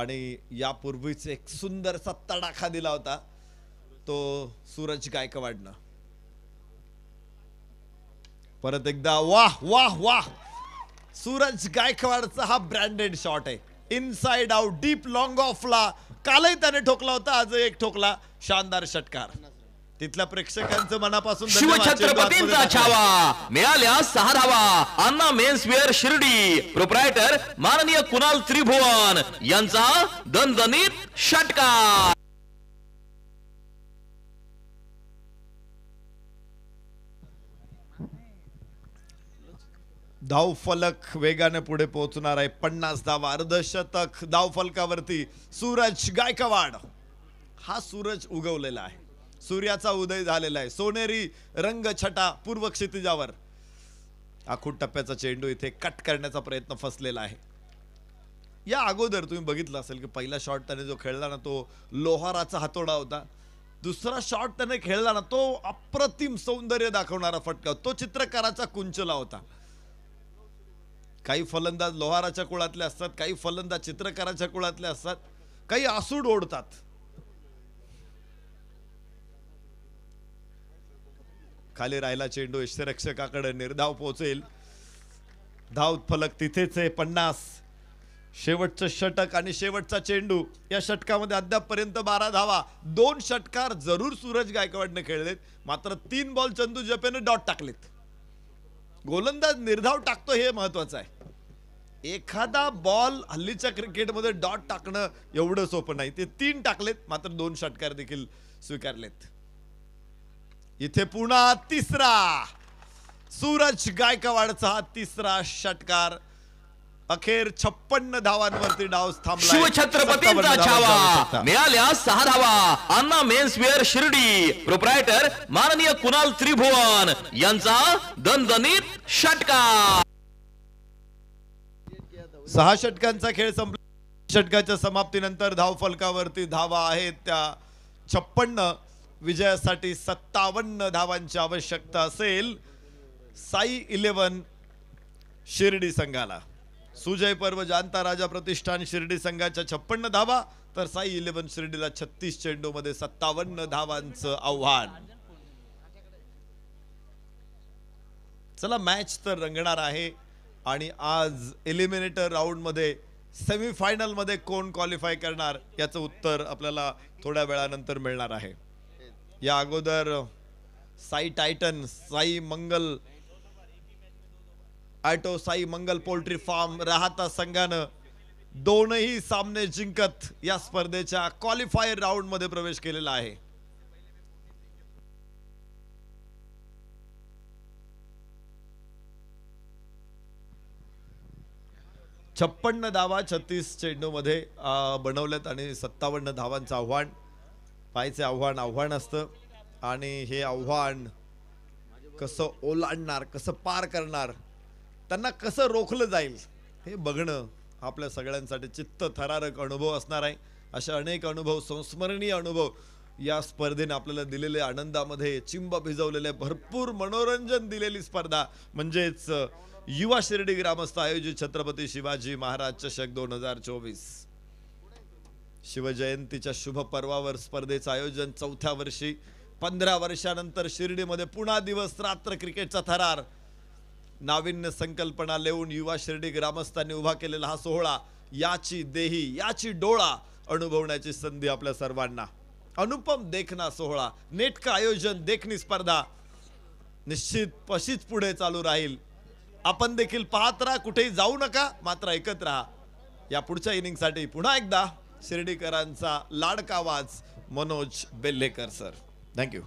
आणि यापूर्वीच एक सुंदरसा डाखा दिला होता तो सूरज गायकवाडनं परत एकदा वाह वाह वाह सूरज गायकवाडचा हा ब्रँडेड शॉट आहे इनसाइड आउट डीप लॉंग ऑफला कालही त्याने ठोकला होता आज एक ठोकला शानदार षटकार तिथल्या प्रेक्षकांचं मनापासून शिवछत्रपतींचा छावा मिळाल्या सहा धावा Anna men's wear Shirdi proprietor माननीय कुणाल त्रिभुवन यांचा दणदणीत षटकार फलक वेगाने पुढे पोहोचणार आहे पन्नास धावा अर्धशतक फलकावरती सूरज गायकवाड हा सूरज उगवलेला आहे सूर्याचा उदय झालेला आहे सोनेरी रंग छटा पूर्व क्षितिजावर आखूड टप्प्याचा चेंडू इथे कट करण्याचा प्रयत्न फसलेला आहे या अगोदर तुम्ही बघितलं असेल की पहिला शॉट त्याने जो खेळला ना तो लोहाराचा हातोडा होता दुसरा शॉट त्याने खेळला ना तो अप्रतिम सौंदर्य दाखवणारा फटका तो चित्रकाराचा कुंचला होता काही फलंदाज लोहाराच्या कुळातले असतात काही फलंदाज चित्रकाराच्या कुळातले असतात काही आसूड ओढतात खाली राहिला चेंडू यष्टरक्षकाकडे निर्धाव पोहोचेल धाव फलक तिथेच आहे पन्नास शेवटचं षटक आणि शेवटचा चेंडू या षटकामध्ये अद्यापपर्यंत बारा धावा दोन षटकार जरूर सूरज गायकवाडने खेळलेत मात्र तीन बॉल चंदू जपेने डॉट टाकलेत गोलंदाज निर्धाव टाकतो हे महत्वाचं आहे एखादा बॉल हल्लीच्या क्रिकेटमध्ये डॉट टाकणं एवढं सोपं नाही ते तीन टाकलेत मात्र दोन षटकार देखील स्वीकारलेत इथे पुन्हा तिसरा सूरज गायकवाडचा हा तिसरा षटकार अखेर छप्पन्न धावांवरती डाव थांबला शिवछत्रपतींचा छावा मिळाल्या सहा धावा अण्णा मेन्स शिर्डी प्रोप्रायटर माननीय कुणाल त्रिभुवन यांचा दणदणीत षटकार सहा षटकांचा खेळ संपला षटकाच्या समाप्तीनंतर धावफलकावरती धावा आहेत त्या छप्पन्न विजयासाठी सत्तावन्न धावांची आवश्यकता असेल साई इलेवन शिर्डी संघाला सुजय पर्व जानता राजा प्रतिष्ठान शिर्डी संघाच्या छप्पन्न धावा तर साई इलेव्हन शिर्डीला छत्तीस चेंडूमध्ये सत्तावन्न धावांचं आव्हान चला मॅच तर रंगणार आहे आणि आज एलिमिनेटर राऊंडमध्ये सेमीफायनलमध्ये कोण क्वालिफाय करणार याचं उत्तर आपल्याला थोड्या वेळानंतर मिळणार आहे या अगोदर Sai titan Sai Mangal auto Sai Mangal poultry farm Rahata संघानं दोनही सामने जिंकत या स्पर्धेच्या क्वालिफायर राऊंडमध्ये प्रवेश केलेला आहे छप्पन्न धावा छत्तीस चेंडूमध्ये बनवल्यात आणि सत्तावन्न धावांचं आव्हान पायचे आव्हान आव्हान असतं आणि हे आव्हान कसं ओलांडणार कसं पार करणार त्यांना कसं रोखलं जाईल हे बघणं आपल्या सगळ्यांसाठी चित्त थरारक अनुभव असणार आहे अशा अनेक अनुभव संस्मरणीय अनुभव या स्पर्धेने आपल्याला दिलेले आनंदामध्ये चिंब भिजवलेले भरपूर मनोरंजन दिलेली स्पर्धा म्हणजेच युवा शिर्डी ग्रामस्थ आयोजित छत्रपती शिवाजी महाराज चषक दोन हजार चोवीस शिवजयंतीच्या शुभ पर्वावर स्पर्धेचं आयोजन चौथ्या वर्षी पंधरा वर्षानंतर शिर्डीमध्ये पुन्हा दिवस रात्र क्रिकेटचा थरार नाविन्य संकल्पना लिहून युवा शिर्डी ग्रामस्थांनी उभा केलेला हा सोहळा याची देही याची डोळा अनुभवण्याची संधी आपल्या सर्वांना अनुपम देखना सोहळा नेटकं आयोजन देखणी स्पर्धा निश्चित पशीच पुढे चालू राहील आपण देखील पाहत राहा कुठेही जाऊ नका मात्र ऐकत राहा या पुढच्या इनिंगसाठी पुन्हा एकदा शिर्डीकरांचा लाडका वाज मनोज बेल्हेकर सर थँक्यू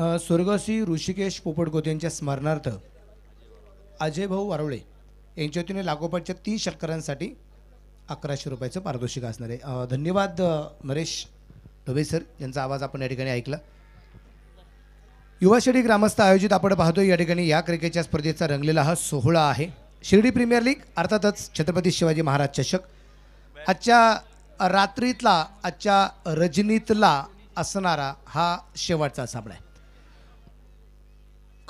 स्वर्गसी ऋषिकेश पोपटगोत यांच्या स्मरणार्थ अजय भाऊ वारुळे यांच्या वतीने लागोपाठच्या तीन शेतकऱ्यांसाठी अकराशे रुपयाचं पारितोषिक असणार आहे धन्यवाद नरेश ढोबे सर यांचा आवाज आपण या ठिकाणी ऐकला युवा शिर्डी ग्रामस्थ आयोजित आपण पाहतोय या ठिकाणी या क्रिकेटच्या स्पर्धेचा रंगलेला हा सोहळा आहे शिर्डी प्रीमियर लीग अर्थातच छत्रपती शिवाजी महाराज चषक आजच्या रात्रीतला आजच्या रजनीतला असणारा हा शेवटचा सामना आहे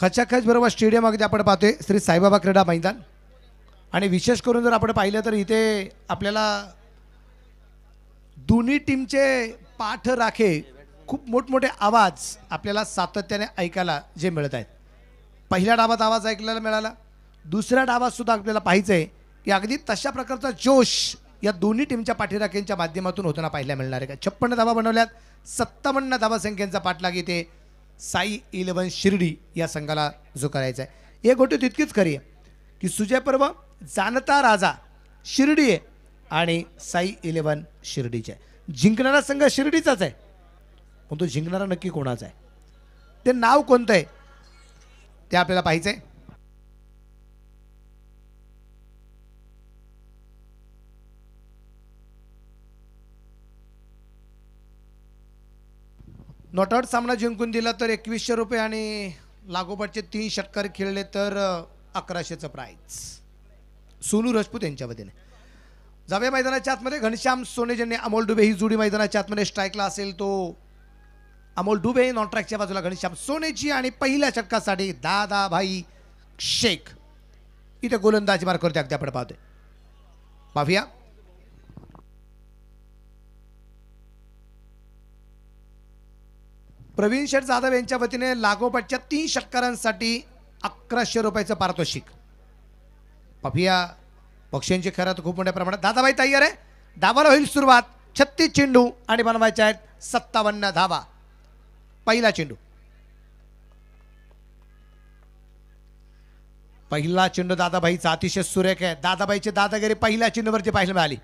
खचाखच बरोबर स्टेडियम अगदी आपण पाहतोय श्री साईबाबा क्रीडा मैदान आणि विशेष करून जर आपण पाहिलं तर इथे आपल्याला दोन्ही टीमचे पाठ राखे खूप मोठमोठे आवाज आपल्याला सातत्याने ऐकायला जे मिळत आहेत पहिल्या डावात आवाज ऐकायला मिळाला दुसऱ्या सुद्धा आपल्याला पाहिजे की अगदी तशा प्रकारचा जोश या दोन्ही टीमच्या पाठीराखेंच्या माध्यमातून होताना पाहायला मिळणार आहे का छप्पन्न धावा बनवल्यात सत्तावन्न धावा संख्येचा पाठलाग इथे साई इलेवन शिर्डी या संघाला जो करायचा आहे एक गोष्ट तितकीच खरी आहे की सुजय पर्व जाणता राजा शिर्डी आहे आणि साई इलेवन शिर्डीचे आहे जिंकणारा संघ शिर्डीचाच आहे पण तो जिंकणारा नक्की कोणाचा आहे ते नाव कोणतं आहे ते आपल्याला पाहिजे नॉट आउट सामना जिंकून दिला तर एकवीसशे रुपये आणि लागोपाठचे तीन षटकार खेळले तर अकराशेचं प्राईज सोनू राजपूत यांच्या वतीने जावे मैदानाच्या आतमध्ये घनश्याम ज्यांनी अमोल डुबे ही जुडी मैदानाच्या आतमध्ये स्ट्राईकला असेल तो अमोल डुबे नॉन ट्रॅकच्या बाजूला घनश्याम सोनेची आणि पहिल्या षटकासाठी दादा भाई शेख इथे गोलंदाजी मार्क करते अगदी आपण पाहतोय माफिया प्रवीण शेठ जाधव यांच्या वतीने लागोपाठच्या तीन षटकारांसाठी अकराशे रुपयाचं पारितोषिक पफिया पक्ष्यांची खरं तर खूप मोठ्या प्रमाणात दादाबाई तयार आहे धावाला होईल सुरुवात छत्तीस चेंडू आणि बनवायचे आहेत सत्तावन्न धावा पहिला चेंडू पहिला चेंडू दादाबाईचा अतिशय सुरेख आहे दादाबाईचे दादागिरी पहिल्या चेंडूवरती पाहायला मिळाली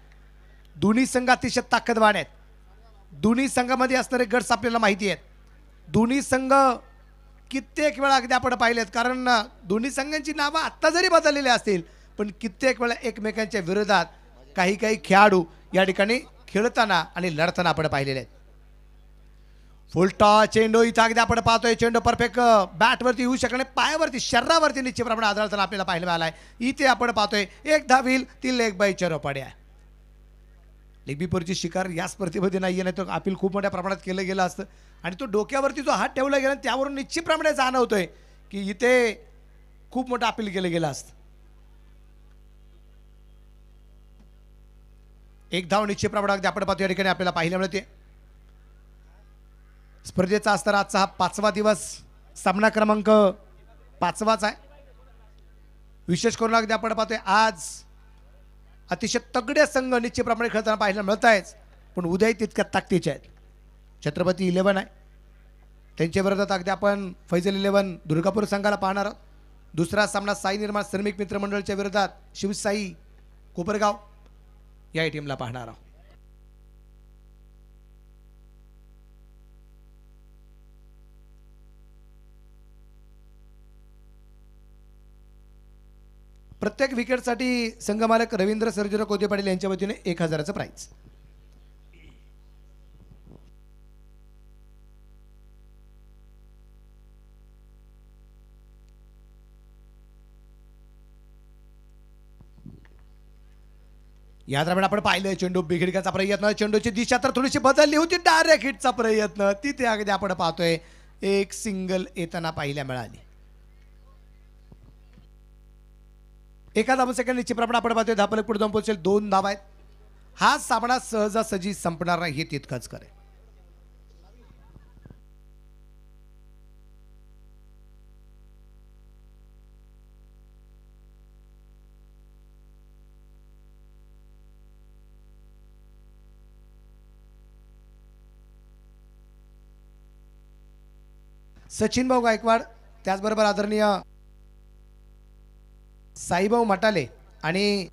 दोन्ही संघ अतिशय ताकदवान आहेत दोन्ही संघामध्ये असणारे गट्स आपल्याला माहिती आहेत दोन्ही संघ कित्येक वेळा अगदी आपण पाहिलेत कारण दोन्ही संघांची नावं आत्ता जरी बदललेली असतील पण कित्येक वेळा एकमेकांच्या विरोधात काही काही खेळाडू या ठिकाणी खेळताना आणि लढताना आपण पाहिलेले आहेत फुलटा चेंडू इथं अगदी आपण पाहतोय चेंडू परफेक्ट बॅटवरती येऊ शकणे पायावरती शरीरावरती निश्चितप्रमाणे आदळताना आपल्याला पाहायला मिळाला इथे आपण पाहतोय एक धावील ती लेग बाई चरो लेगबीपरची शिकार या स्पर्धेमध्ये नाही आहे नाही तर अपील खूप मोठ्या प्रमाणात केलं गेलं असतं आणि तो डोक्यावरती जो हात ठेवला गेला त्यावरून निश्चितप्रमाणे जाणवतो की इथे खूप मोठं अपील केलं गेलं असतं एक धाव प्रमाणात आपण पाहतो या ठिकाणी आपल्याला पाहिलं मिळते स्पर्धेचा असताना आजचा हा पाचवा दिवस सामना क्रमांक पाचवाच आहे विशेष करून अगदी आपण पाहतोय आज अतिशय तगड्या संघ निश्चितप्रमाणे खेळताना पाहायला मिळत आहेच पण उद्याही तितक्या ताकदीच्या आहेत छत्रपती इलेवन आहे त्यांच्या विरोधात अगदी आपण फैजल इलेव्हन दुर्गापूर संघाला पाहणार आहोत दुसरा सामना साई निर्माण श्रमिक मित्रमंडळच्या विरोधात शिवसाई कोपरगाव या टीमला पाहणार आहोत प्रत्येक विकेट साठी संघमालक रवींद्र सर्जुर कोते पाटील यांच्या वतीने एक हजाराचं प्राईज या दरम्यान आपण पाहिलंय चेंडू बिघिडकाचा प्रयत्न चेंडूची दिशा तर थोडीशी बदलली होती डायरेक्ट हिटचा प्रयत्न तिथे अगदी आपण पाहतोय एक सिंगल येताना पाहिल्या मिळाली एका धाव सेकंड प्रमाण आपण पाहतोय धापल पुढे जाऊन पोहोचेल दोन धाव आहेत हा सामना सहजासहजी संपणार नाही हे तितकंच करेल सचिन भाऊ गायकवाड त्याचबरोबर आदरणीय साईबाऊ मटाले आणि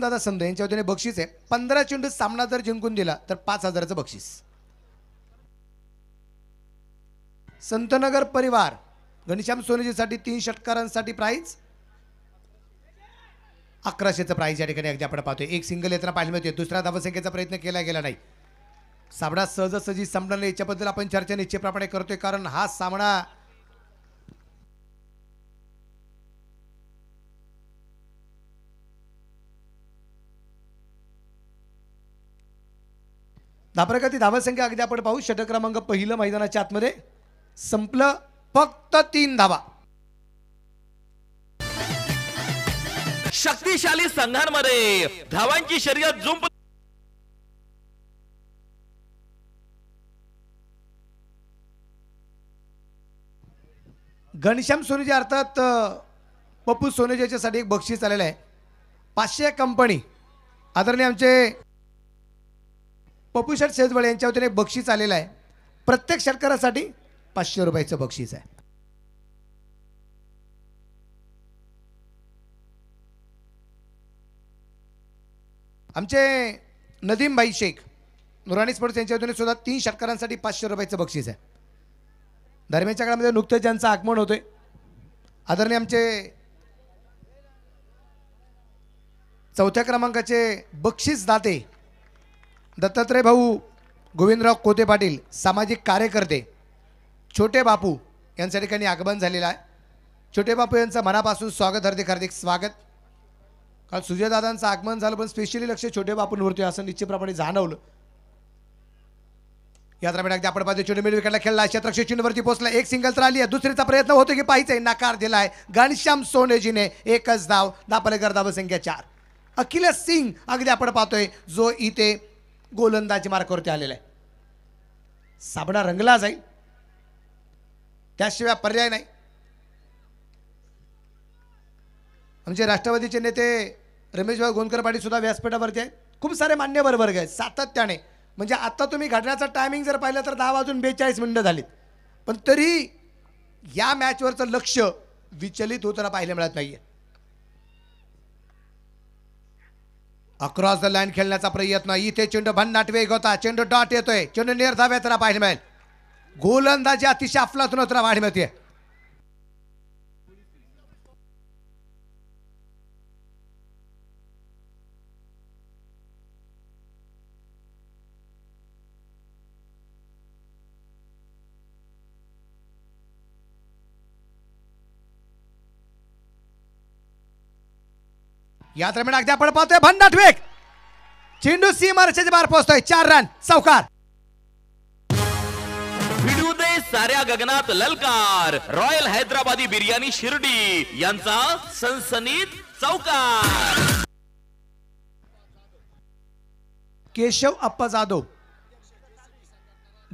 दादा संत यांच्या वतीने बक्षीस आहे पंधरा चेंडू सामना जर जिंकून दिला तर पाच हजाराचं बक्षीस संतनगर परिवार घनश्याम सोनेजीसाठी तीन षटकारांसाठी प्राईज अकराशेचं प्राईज या ठिकाणी अगदी आपण पाहतोय एक सिंगल येताना पाहिजे मिळते दुसऱ्या संख्येचा प्रयत्न केला गेला नाही सामना सहजासहजी संपणार नाही याच्याबद्दल आपण चर्चा निश्चितप्रमाणे करतोय कारण हा सामना धावा संख्या अगदी आपण पाहू षटक क्रमांक पहिलं मैदानाच्या आतमध्ये संपलं फक्त तीन धावा शक्तिशाली संघांमध्ये धावांची शर्यत झुंप घनश्याम सोनेजी अर्थात पप्पू सोनेजेच्यासाठी एक बक्षीस आलेलं आहे पाचशे कंपनी आदरणीय आमचे पपुशर शेजवळ यांच्या वतीने बक्षीस आलेलं आहे प्रत्येक षटकरासाठी पाचशे रुपयाचं बक्षीस आहे आमचे नदीम भाई शेख नुराणी स्पोर्ट्स यांच्या वतीने सुद्धा तीन षटकरांसाठी पाचशे रुपयाचं बक्षीस आहे दरम्यानच्या काळामध्ये नुकतंच ज्यांचं आगमन होतंय आदरणीय आमचे चौथ्या क्रमांकाचे बक्षीस दाते दत्तात्रय भाऊ गोविंदराव कोते पाटील सामाजिक कार्यकर्ते छोटे बापू यांच्या ठिकाणी आगमन झालेलं आहे छोटे बापू यांचं मनापासून स्वागत हार्दिक हार्दिक स्वागत काल सुजयदादांचं आगमन झालं पण स्पेशली लक्ष छोटे बापूंवरती असं निश्चितप्रमाणे जाणवलं या अगदी आपण पाहतो छोटे विकेटला खेळला शत्रक्ष चिन्हवरती पोहोचला एक सिंगल तर आली आहे दुसरीचा प्रयत्न होतो की पाहिजे नाकार दिला आहे घनश्याम सोनेजीने एकच धाव दापलेकर संख्या चार अखिलेश सिंग अगदी आपण पाहतोय जो इथे गोलंदाजी मार्कावरती आलेला आहे साबणा रंगला जाईल त्याशिवाय पर्याय नाही आमचे राष्ट्रवादीचे नेते रमेशभाई गोंदकर पाटील सुद्धा व्यासपीठावरती आहेत खूप सारे मान्यवर वर्ग आहेत सातत्याने म्हणजे आता तुम्ही घडण्याचं टायमिंग जर पाहिलं तर दहा वाजून बेचाळीस मिनटं झालीत पण तरी या मॅचवरचं लक्ष विचलित होताना पाहायला मिळत नाही आहे अक्रॉस द लाईन खेळण्याचा प्रयत्न इथे चेंडू भन्नाट वेग होता चेंडू डॉट येतोय चेंडू निर्धाव्यात पाहिजे मिळेल गोलंदाजी अतिशय अफलातून वाढ मिळते या दरम्यान अगदी आपण पाहतोय भन्नाट वेग चेंडू सीमारक्षेच्या बार पोहोचतोय चार रन सावकार भिडू साऱ्या गगनात ललकार रॉयल हैदराबादी बिर्याणी शिर्डी यांचा सनसनीत चौकार केशव अप्पा जाधव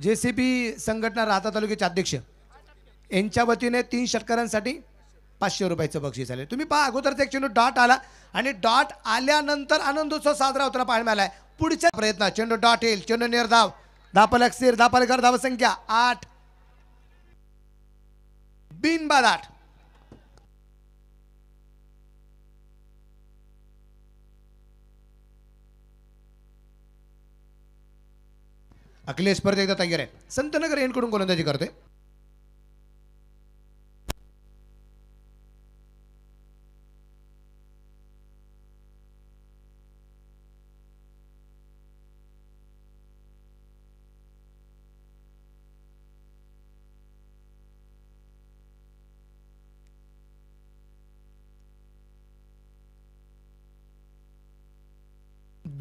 जेसीबी संघटना राहता तालुक्याचे अध्यक्ष यांच्या वतीने तीन शेतकऱ्यांसाठी पाचशे रुपयाचं बक्षीस आले तुम्ही पहा अगोदरच चेंडू डॉट आला आणि डॉट आल्यानंतर आनंदोत्सव साजरा होताना पाहायला मिळाला पुढच्या प्रयत्न चेंडू डॉट येईल चेंडू निर्धाव धापल अक्षीर धापलकर संख्या आठ बिनबाद आठ अखिलेश परत एकदा तयार आहे संतनगर यांकडून गोलंदाजी करते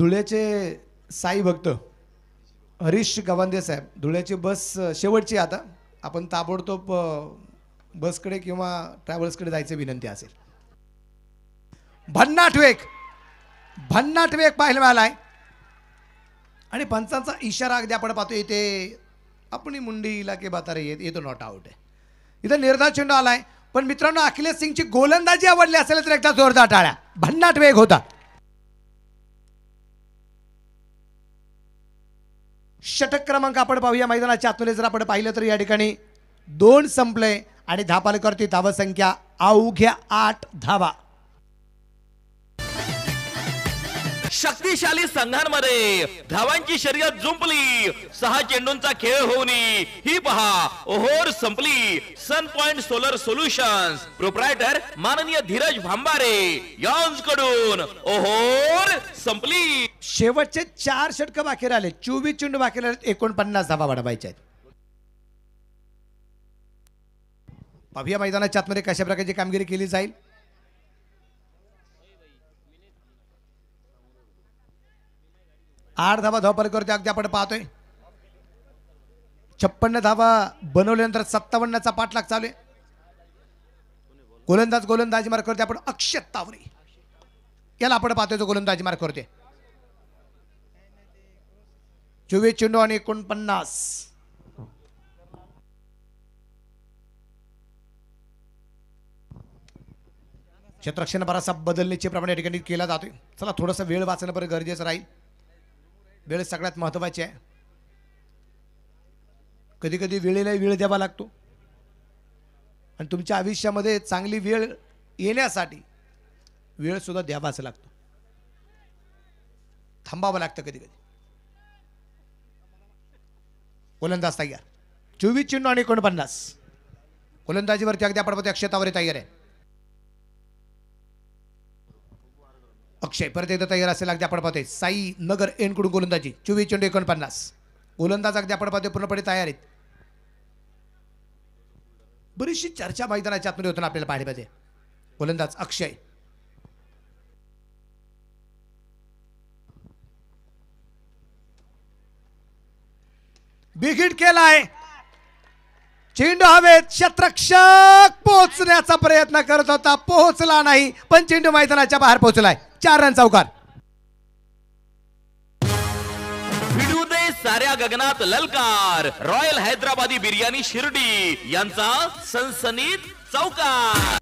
धुळ्याचे साई भक्त हरीश गवांदे साहेब धुळ्याची बस शेवटची आता आपण ताबडतोब बसकडे किंवा ट्रॅव्हल्सकडे जायचं विनंती असेल भन्नाट वेग भन्नाट वेग पाहायला आला आणि पंचांचा इशारा अगदी आपण पाहतो इथे आपली मुंडी इलाके बातारे येत येतो नॉट आउट आहे इथं निर्धार चेंडू आलाय पण मित्रांनो अखिलेश सिंगची गोलंदाजी आवडली असेल तर एकदा जोरदार टाळ्या भन्नाट वेग होता षटक क्रमांक आपण पाहूया मैदानाच्या आतमध्ये जर आपण पाहिलं तर या ठिकाणी दोन संपले आणि धापालकरती धावसंख्या अवघ्या आठ धावा शक्तिशाली संघांमध्ये धावांची शर्यत जुंपली सहा चेंडूंचा खेळ होऊन ही पहा ओहोर संपली sun point solar solutions proprietor माननीय धीरज भांबारे यांच कडून ओहोर संपली शेवटचे चार षटक बाकी राहिले चोवीस चेंडू बाकी राहिले एकोणपन्नास धावा वाढवायच्या आहेत पाहूया मैदानाच्या आतमध्ये कशा प्रकारची कामगिरी केली जाईल आठ धावा करते अगदी आपण पाहतोय छप्पन्न धावा बनवल्यानंतर सत्तावन्नचा पाठलाग चालू आहे गोलंदाज गोलंदाजी मार करते आपण अक्षय तावरे याला आपण पाहतोय जो गोलंदाजी मार करते चोवीस चेंडू आणि एकोणपन्नास क्षेत्रक्षण बरासा प्रमाण प्रमाणे ठिकाणी केला जातोय चला थोडासा वेळ वाचणं बरं गरजेचं राहील वेळ सगळ्यात महत्वाची आहे कधी कधी वेळेला वेळ द्यावा लागतो आणि तुमच्या आयुष्यामध्ये चांगली वेळ येण्यासाठी वेळ सुद्धा द्यावाच लागतो थांबावं लागतं कधी कधी ओलंदाज तयार चोवीस चिन्ह आणि एकोणपन्नास ओलंदाजीवरती अगदी आपण त्या तयार आहे अक्षय परत एकदा तयार असेल अगदी आपण पाहतोय साई नगर एनकडून गोलंदाजी चोवीस चेंडू एकोणपन्नास गोलंदाज अगदी आपण पाहतोय पूर्णपणे तयार आहेत बरीचशी चर्चा मैदानाच्या आतमध्ये होताना आपल्याला पाहायला पाहिजे गोलंदाज अक्षय बिघिट केलाय चेंडू हवेत शत्रक्षक पोहोचण्याचा प्रयत्न करत होता पोहोचला नाही पण चेंडू मैदानाच्या बाहेर पोहोचलाय चार रन चौकार साऱ्या गगनात ललकार रॉयल हैदराबादी बिर्याणी शिर्डी यांचा सनसनीत चौकार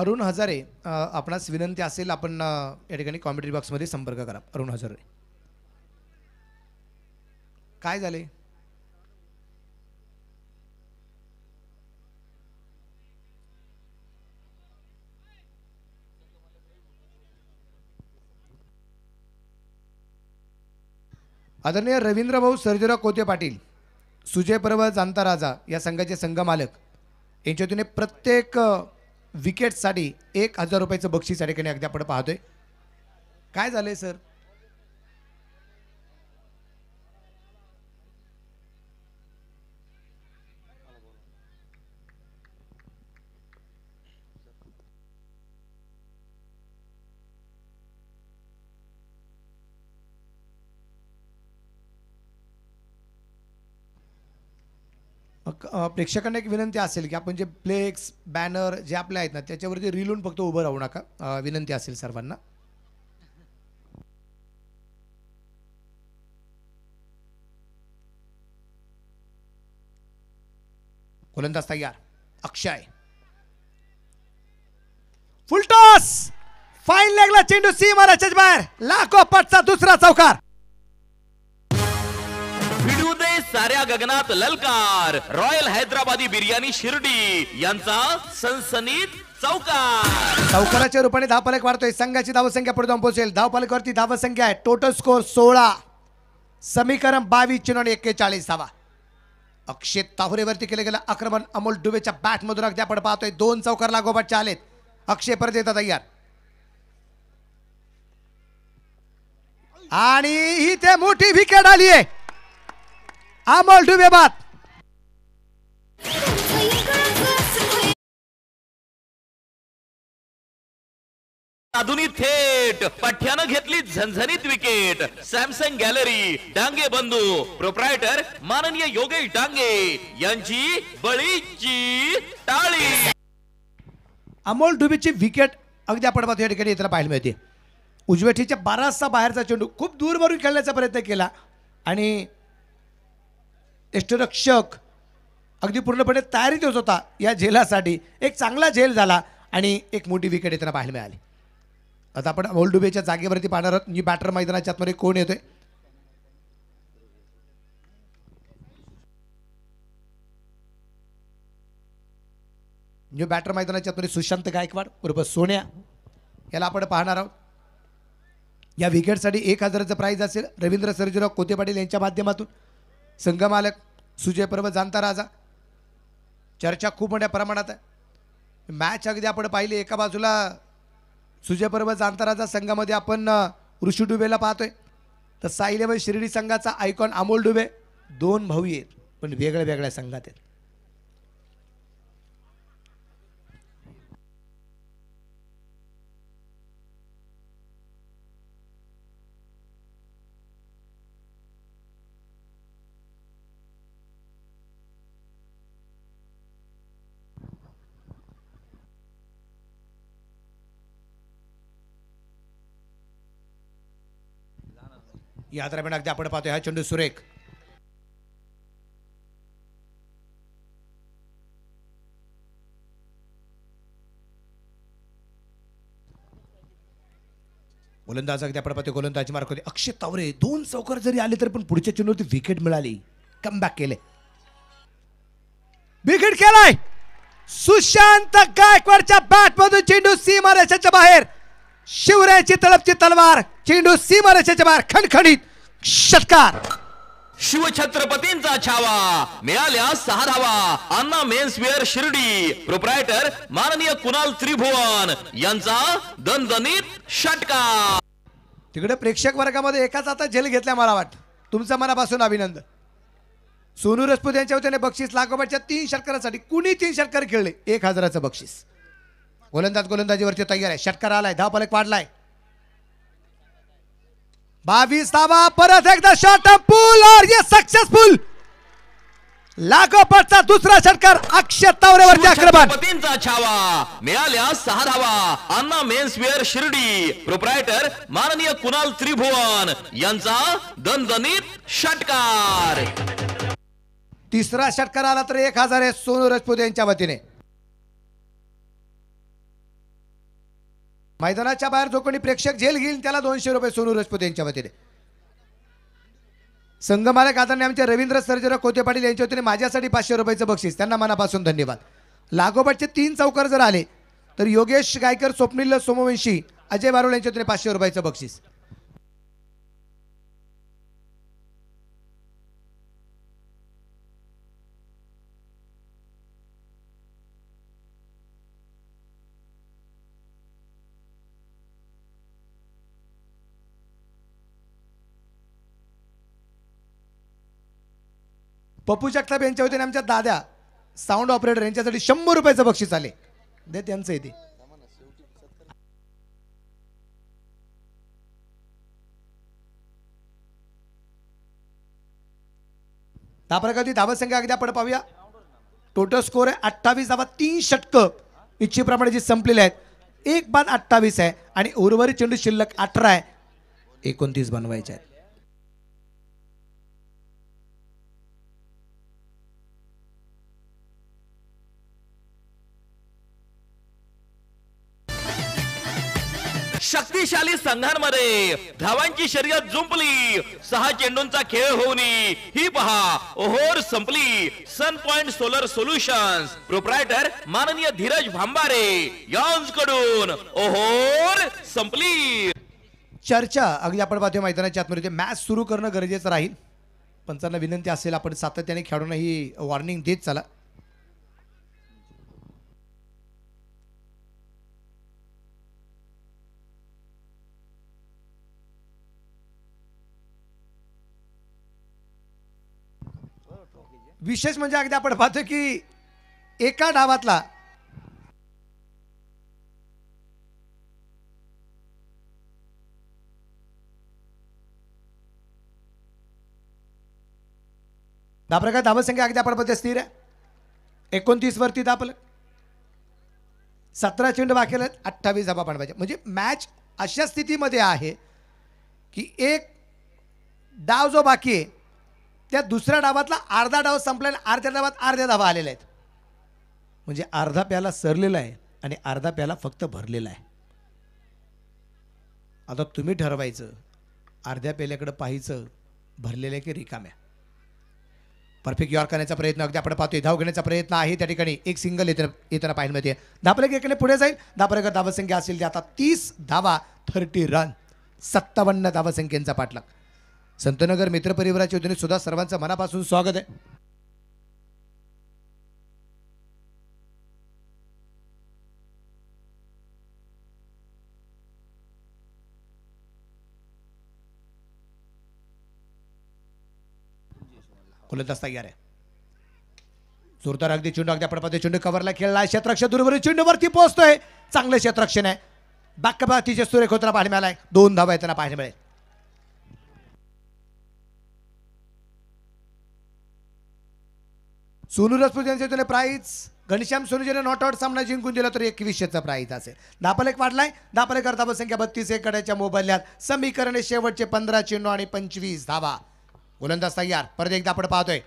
अरुण हजारे आपणास विनंती असेल आपण या ठिकाणी कॉमेंट्री बॉक्समध्ये संपर्क करा अरुण हजारे काय झाले आदरणीय भाऊ सर्जेराव कोते पाटील सुजय पर्व जाणता राजा या संघाचे संघ मालक यांच्या प्रत्येक विकेटसाठी एक हजार रुपयाचं बक्षीस या ठिकाणी अगदी आपण पाहतोय काय झालंय सर प्रेक्षकांना एक विनंती असेल की आपण जे प्लेक्स बॅनर जे आपले आहेत ना त्याच्यावरती रिलून फक्त उभं राहू नका विनंती असेल सर्वांना गोलंदाज तयार अक्षय फुलटॉस फाईन लागला चेंडू सी महाराजच्या बाहेर लाखो पटचा दुसरा चौकार उदय दे गगनात ललकार रॉयल हैदराबादी बिर्याणी शिर्डी यांचा सनसनीत चौकार रूपाने धावपालक वाढतोय संघाची धावसंख्या पुढे जाऊन पोहोचेल धावपालकावरती धावसंख्या आहे टोटल स्कोर सोळा समीकरण बावीस चिन्ह एक्केचाळीस धावा अक्षय ताहुरेवरती केलं गेलं आक्रमण अमोल डुबेच्या मधून अगदी आपण पाहतोय दोन चौकार लागोपाठच्या आलेत अक्षय परत येतात तयार आणि ही ते मोठी विकेट आली आहे अमोल ডুবে बात आधुनिक थेट पठ्यानं घेतली झणझणीत विकेट सॅमसंग गॅलरी डांगे बंधू प्रोप्रायटर माननीय योगेश डांगे यांची बळीची टाळी अमोल डुबीची विकेट अगदी आपण या ठिकाणी इतर पाहायला मिळते उजवेठीच्या बाराचा बाहेरचा चेंडू खूप दूर खेळण्याचा प्रयत्न केला आणि यष्टरक्षक अगदी पूर्णपणे तयारीत होत होता या झेलासाठी एक चांगला झेल झाला आणि एक मोठी विकेट येताना पाहायला मिळाली आता आपण ओल्डुबेच्या जागेवरती पाहणार आहोत मी बॅटर मैदानाच्या आतमध्ये कोण येतोय न्यू बॅटर मैदानाच्या आतमध्ये सुशांत गायकवाड बरोबर सोन्या याला आपण पाहणार आहोत या विकेटसाठी एक हजाराचं प्राईज असेल रवींद्र सरजीराव कोते पाटील यांच्या माध्यमातून संघमालक सुजय पर्वत जाणता राजा चर्चा खूप मोठ्या प्रमाणात आहे मॅच अगदी आपण पाहिली एका बाजूला सुजय पर्वत जाणता राजा संघामध्ये आपण ऋषी डुबेला पाहतोय तर साई शिर्डी संघाचा आयकॉन अमोल डुबे दोन भाऊ आहेत पण वेगळ्या वेगळ्या संघात आहेत या दरम्यान अगदी आपण पाहतो हा चेंडू सुरेख गोलंदाज अगदी आपण पाहतोय गोलंदाजी मार्क होते अक्षय तावरे दोन चौकार जरी आले तरी पण पुढच्या चेंडूवरती विकेट मिळाली कम बॅक केले विकेट केलाय सुशांत गायकवाडच्या मधून चेंडू सीमारेषेच्या बाहेर शिवरायाची तळपची तलवार चेंडू सीमारेषेच्या बाहेर खणखणीत षटकार शिवछत्रपतींचा छावा मिळाल्या सहा धावा Anna men's wear Shirdi proprietor माननीय कुणाल त्रिभुवन यांचा दणदणीत षटकार तिकडे प्रेक्षक वर्गामध्ये एकाच आता झेल घेतल्या मला वाटत तुमचं मनापासून अभिनंदन सोनू रजपूत यांच्या वतीने बक्षीस लागोबाच्या तीन षटकारासाठी कुणी तीन षटकार खेळले एक हजाराचं बक्षीस गोलंदाज गोलंदाजीवरती तयार आहे षटकार आलाय दहा पलक वाढलाय बावीस धावा परत एकदा शॉट पूल और सक्सेसफुल लागोपाठचा दुसरा षटकार अक्षय तावरेवरती आक्रमण पतींचा छावा मिळाल्या सहा धावा Anna men's wear Shirdi proprietor माननीय कुणाल त्रिभुवन यांचा दणदणीत षटकार तिसरा षटकार आला तर एक हजार आहे सोनू राजपूत यांच्या वतीने मैदानाच्या बाहेर जो कोणी प्रेक्षक झेल घेईल त्याला दोनशे रुपये सोनू राजपूत यांच्या वतीने संगमालक आदरणे आमचे रवींद्र सर्जरा कोते पाटील यांच्या वतीने माझ्यासाठी पाचशे रुपयाचं बक्षीस त्यांना मनापासून धन्यवाद लागोपाठचे तीन चौकार जर आले तर योगेश गायकर स्वप्नील सोमवंशी अजय बारुड यांच्या वतीने पाचशे रुपयाचं बक्षीस पप्पू जगताप यांच्या वतीने आमच्या दाद्या साऊंड ऑपरेटर यांच्यासाठी शंभर रुपयाचं बक्षीस आले दे त्यांचं येते धाव संख्या अगदी आपण पाहूया टोटल स्कोर आहे अठ्ठावीस धावा तीन षटक इच्छेप्रमाणे जी संपलेले आहेत एक बाद अठ्ठावीस आहे आणि उर्वरित चेंडू शिल्लक अठरा आहे एकोणतीस बनवायचे आहेत शक्तिशाली संघांमध्ये धावांची शर्यत जुंपली सहा चेंडूंचा खेळ होऊन ही पहा ओहोर संपली sun point solar solution proprietor माननीय धीरज भांबारे यांच कडून ओहोर संपली चर्चा अगदी आपण पाहतोय मैदानाच्या आतमध्ये मॅच म्हणजे सुरू करणं गरजेचं राहील पंचांना विनंती असेल आपण सातत्याने खेळूनही ही वॉर्निंग देत चला विशेष म्हणजे अगदी आपण पाहतो की एका डावातला दाबर धावसंख्या अगदी आपण पाहतोय स्थिर आहे एकोणतीस वरती दापलं सतरा चेंड बाकी आहेत अठ्ठावीस धाबा पाहिजे म्हणजे मॅच अशा स्थितीमध्ये आहे की एक डाव जो बाकी आहे त्या दुसऱ्या डावातला अर्धा डाव संपलाय अर्ध्या डावात अर्ध्या धावा आलेला आहेत म्हणजे अर्धा प्याला सरलेला आहे आणि अर्धा प्याला फक्त भरलेला आहे आता तुम्ही ठरवायचं अर्ध्या प्याल्याकडे पाहायचं भरलेलं की रिकाम्या परफेक्ट यॉर्क करण्याचा प्रयत्न अगदी आपण पाहतोय धाव घेण्याचा प्रयत्न आहे त्या ठिकाणी एक सिंगल येताना येताना माहिती आहे धापले की पुढे जाईल धापरेकर धावसंख्या असेल ते आता तीस धावा थर्टी रन सत्तावन्न धावसंख्येचा पाठलाग संतनगर मित्रपरिवाराच्या वतीने सुद्धा सर्वांचं मनापासून स्वागत आहे खुलत तयार आहे जोरदार अगदी चेंडू अगदी पडपाचे चेंडू कव्हरला खेळला क्षेत्रक्ष दूरवरील चेंडूवरती पोहोचतोय चांगलं क्षेत्रक्षण आहे बाक्यबा तिचे सुरेख होताना पाहायला मिळालाय दोन आहे त्याला पाहायला मिळेल सोनू राजपूत यांचे तुला प्राईज घनश्याम सोनूजीने नॉट आउट सामना जिंकून दिला तर एकवीसशेचा प्राईज असेल वाटलाय वाढलाय दापलेकर धाबा संख्या बत्तीस एकड्याच्या मोबदल्यात समीकरणे शेवटचे पंधरा चेंडू आणि पंचवीस धावा गोलंदाज तयार परत एकदा आपण पाहतोय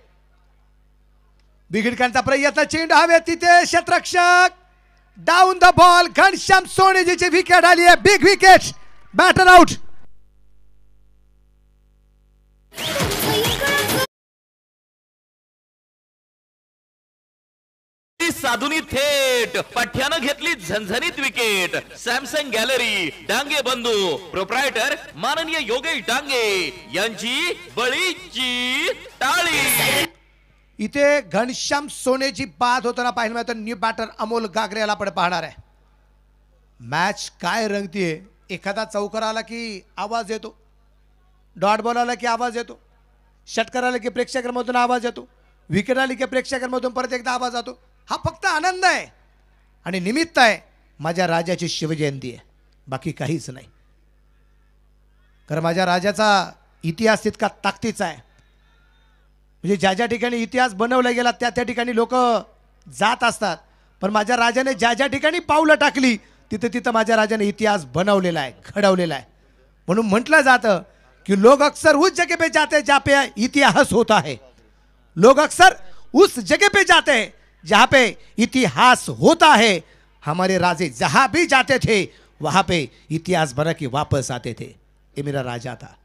बिघिडकांचा प्रयत्न चेंडू हवे तिथे क्षेत्रक्षक डाऊन द बॉल घनश्याम सोनेजीची विकेट आली आहे बिग विकेट बॅटर आउट घेतली साधूनी थेट पठ्यानं घेतली झणझणीत विकेट सॅमसंग गॅलरी डांगे बंधू प्रोप्रायटर माननीय योगेश डांगे यांची बळीची टाळी इथे घनश्याम सोनेची बाद होताना पाहिलं तर न्यू बॅटर अमोल गागरेला पण आपण पाहणार आहे मॅच काय रंगतीये एखादा चौकर आला की आवाज येतो डॉट बॉल आला की आवाज येतो षटकार आला की प्रेक्षकांमधून आवाज येतो विकेट आली की प्रेक्षकांमधून परत एकदा आवाज जातो हा फक्त आनंद आहे आणि निमित्त आहे माझ्या राजाची शिवजयंती आहे बाकी काहीच नाही कारण माझ्या राजाचा इतिहास तितका ताकदीचा आहे म्हणजे ज्या ज्या ठिकाणी इतिहास बनवला गेला त्या त्या ठिकाणी लोक जात असतात पण माझ्या राजाने ज्या ज्या ठिकाणी पावलं टाकली तिथं तिथं माझ्या राजाने इतिहास बनवलेला आहे घडवलेला आहे म्हणून म्हटलं जातं की लोक अक्सर उस जगेपे पे जाते ज्या पे इतिहास होत आहे लोक अक्सर उस जगे पे जाते जहाँ पे इतिहास होता है हमारे राजे जहाँ भी जाते थे वहाँ पे इतिहास बना के वापस आते थे ये मेरा राजा था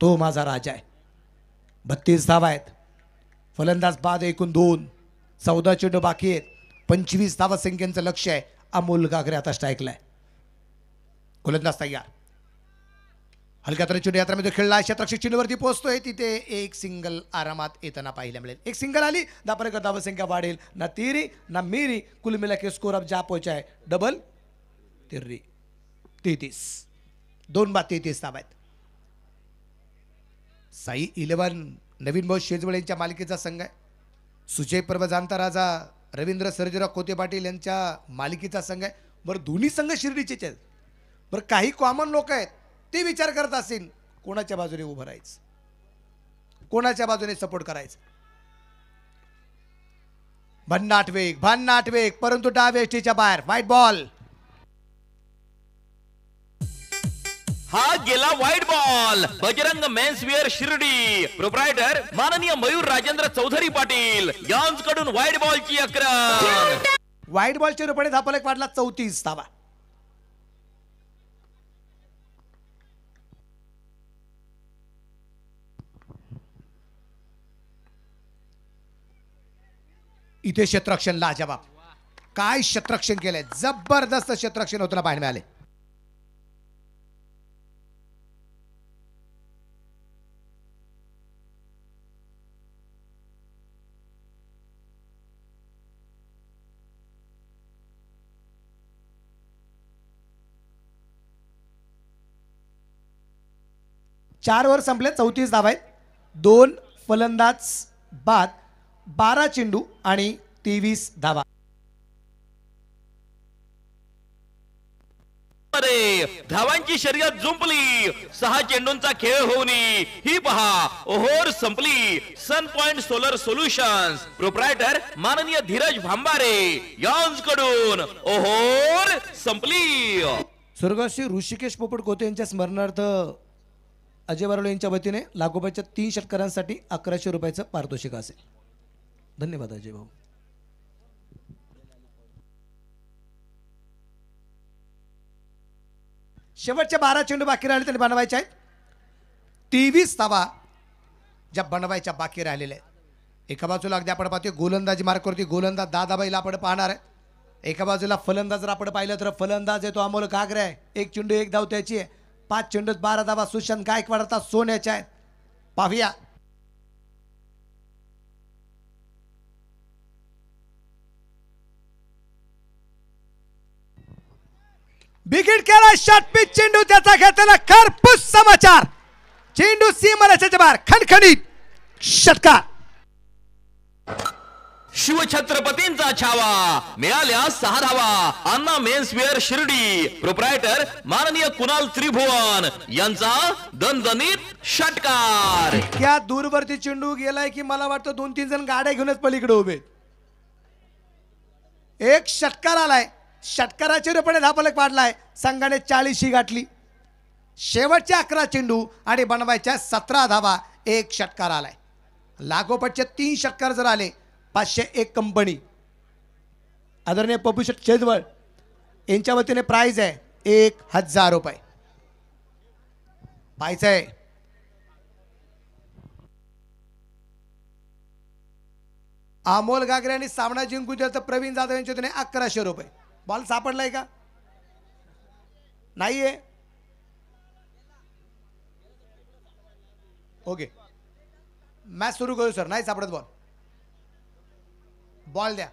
तो माझा राजा आहे बत्तीस धावा आहेत फलंदाज बाद एकूण दोन चौदा चेंडू बाकी आहेत पंचवीस धावा संख्यांचं लक्ष आहे अमोल गागरे आता स्ट्राईकला आहे तयार हलक्या तरी यात्रा यात्रामध्ये खेळला क्षेत्रक्षक चिन्हवरती पोहोचतोय तिथे एक सिंगल आरामात येताना पाहायला मिळेल एक सिंगल आली दापरेकर संख्या वाढेल ना तिरी ना मिरी कुल मिला के स्कोर अब जा पोहोचाय डबल तिरी तेहतीस दोन बा तेहतीस आहेत साई इलेव्हन नवीन भाऊ शेजवळ यांच्या मालिकेचा संघ आहे सुजय पर्व जाणता राजा रवींद्र सर्जेराव कोते पाटील यांच्या मालिकेचा संघ आहे बरं दोन्ही संघ शिर्डीचेच आहेत बरं काही कॉमन लोक आहेत ते विचार करत असेल कोणाच्या बाजूने उभं राहायचं कोणाच्या बाजूने सपोर्ट करायचं भन्नाट वेग भन्नाट वेग परंतु डाव एसटीच्या बाहेर व्हाईट बॉल हा गेला white ball Bajrang men's wear Shirdi proprietor माननीय मयूर राजेंद्र चौधरी पाटील यांच कडून व्हाईट बॉलची अकरा व्हाईट बॉलच्या रुपये एक वाढला चौतीस धावा इथे क्षेत्रक्षण जबाब काय शत्रक्षण केलंय जबरदस्त क्षेत्रक्षण होताना पाहायला मिळाले चार वर संपले चौतीस धावा आहेत दोन फलंदाज बाद बारा चेंडू आणि तेवीस धावा धावांची शर्यत जुंपली सहा चेंडूंचा खेळ होऊन ही पहा ओहोर संपली sun point solar solution proprietor माननीय धीरज भांबारे यांच कडून ओहोर संपली स्वर्गाशी ऋषिकेश पोपट गोते यांच्या स्मरणार्थ अजय बारोळे यांच्या वतीने लागोपाच्या तीन षटकरांसाठी अकराशे रुपयाचं पारितोषिक असेल धन्यवाद अजय भाऊ शेवटचे बारा चेंडू बाकी राहिले त्यांनी बनवायचे आहेत तेवीस दाबा ज्या बनवायच्या बाकी राहिलेल्या आहेत एका बाजूला अगदी आपण पाहतोय गोलंदाजी करतोय गोलंदाज दहा आपण पाहणार आहे एका बाजूला फलंदाज जर आपण पाहिलं तर फलंदाज आहे तो अमोल घागरे आहे एक चेंडू एक धाव त्याची आहे पाच चेंडूत बारा धावा सुशांत गायकवाड आता सोन्याच्या आहेत पाहूया बिघिड केला षटपीत चेंडू त्याचा घेतलेला खरपूस समाचार चेंडू सीमरेषेच्या बाहेर खणखणीत षटकार शिवछत्रपतींचा छावा मिळाल्या सहा धावा अण्णा मेन्सवेअर शिर्डी प्रोप्रायटर माननीय कुणाल त्रिभुवन यांचा दणदणीत षटकार त्या दूरवरती चेंडू गेलाय की मला वाटतं दोन तीन जण गाड्या घेऊनच पलीकडे उभे एक षटकार आलाय षटकाराच्या रुपये धापलक वाढलाय पाडलाय संघाने चाळीसशी गाठली शेवटचे अकरा चेंडू आणि बनवायच्या सतरा धावा एक षटकार आलाय लागोपाठचे तीन षटकार जर आले पाचशे एक कंपनी आदरणीय पप्पू शेट शेजवळ यांच्या वतीने प्राईज आहे एक हजार रुपये पाहायचं आहे अमोल गागरे आणि सामना जिंकून तर प्रवीण जाधव यांच्या वतीने अकराशे रुपये बॉल सापडलाय का नाहीये ओके मॅच सुरू करू सर नाही सापडत बॉल बॉल द्या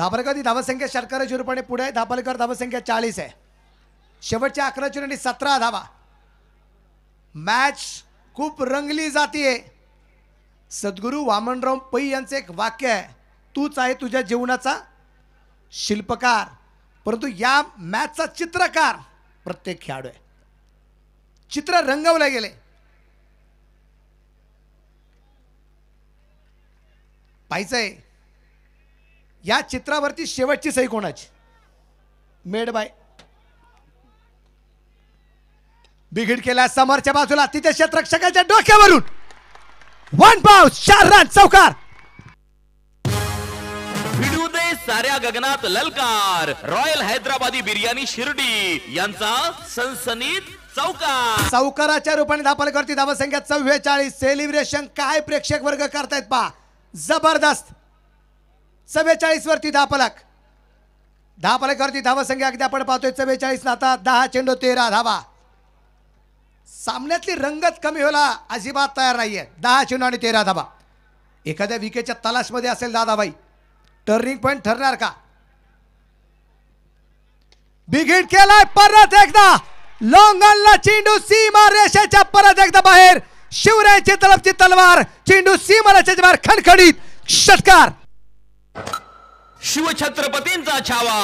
धापलकर ही धावसंख्या शर्कर झिरो पुढे आहे धावसंख्या चाळीस आहे शेवटच्या अकरा आणि सतरा धावा मॅच खूप रंगली जातीये सद्गुरू वामनराव पै यांचं एक वाक्य आहे तूच आहे तुझ्या जीवनाचा शिल्पकार परंतु या मॅचचा चित्रकार प्रत्येक खेळाडू आहे चित्र रंगवले गेले पाहिजे या चित्रावरती शेवटची सही कोणाची मेड बाय बिघिड केला समोरच्या बाजूला तिथे क्षेत्रक्षकाच्या डोक्यावरून वन पाव चार रन चौकार दे साऱ्या गगनात ललकार रॉयल हैदराबादी बिर्याणी शिर्डी यांचा सनसनीत चौकार चौकाराच्या रूपाने करती धावसंख्या चव्वेचाळीस सेलिब्रेशन काय प्रेक्षक वर्ग करतायत पा जबरदस्त चव्वेचाळीस वरती दहा पलक दहा पलकवरती धावा संख्या अगदी आपण पाहतोय चव्वेचाळीस आता दहा चेंडू तेरा धावा सामन्यातली रंगत कमी होला अजिबात तयार नाहीये दहा चेंडू आणि तेरा धावा एखाद्या विकेटच्या तलाशमध्ये असेल दादाबाई टर्निंग पॉईंट ठरणार का हिट केलाय परत एकदा लोंगलला चेंडू सीमा रेषेच्या परत एकदा बाहेर शिवरायाची तलबची तलवार चेंडू सीमा रेषेच्या बाहेर खणखणीत षटकार शिवछत्रपतींचा छावा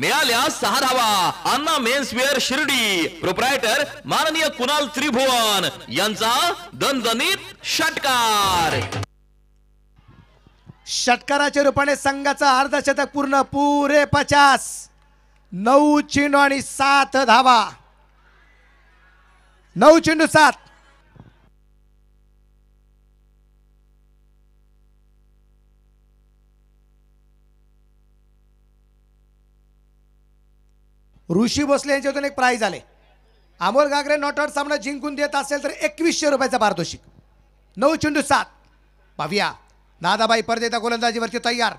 मिळाल्या सहा धावा अण्णा मेन्सवेअर शिर्डी प्रोप्रायटर माननीय कुणाल त्रिभुवन यांचा दणदणीत षटकार षटकाराच्या रूपाने संघाचा अर्धशतक पूर्ण पुरे पचास नऊ चेंडू आणि सात धावा नऊ चेंडू सात ऋषी भोसले यांच्यातून एक प्राईज आले अमोल गागरे नॉट आउट सामना जिंकून देत असेल तर एकवीसशे रुपयाचा पारितोषिक नऊ चेंडू सात पाहूया दादाबाई परदेता गोलंदाजीवरती तयार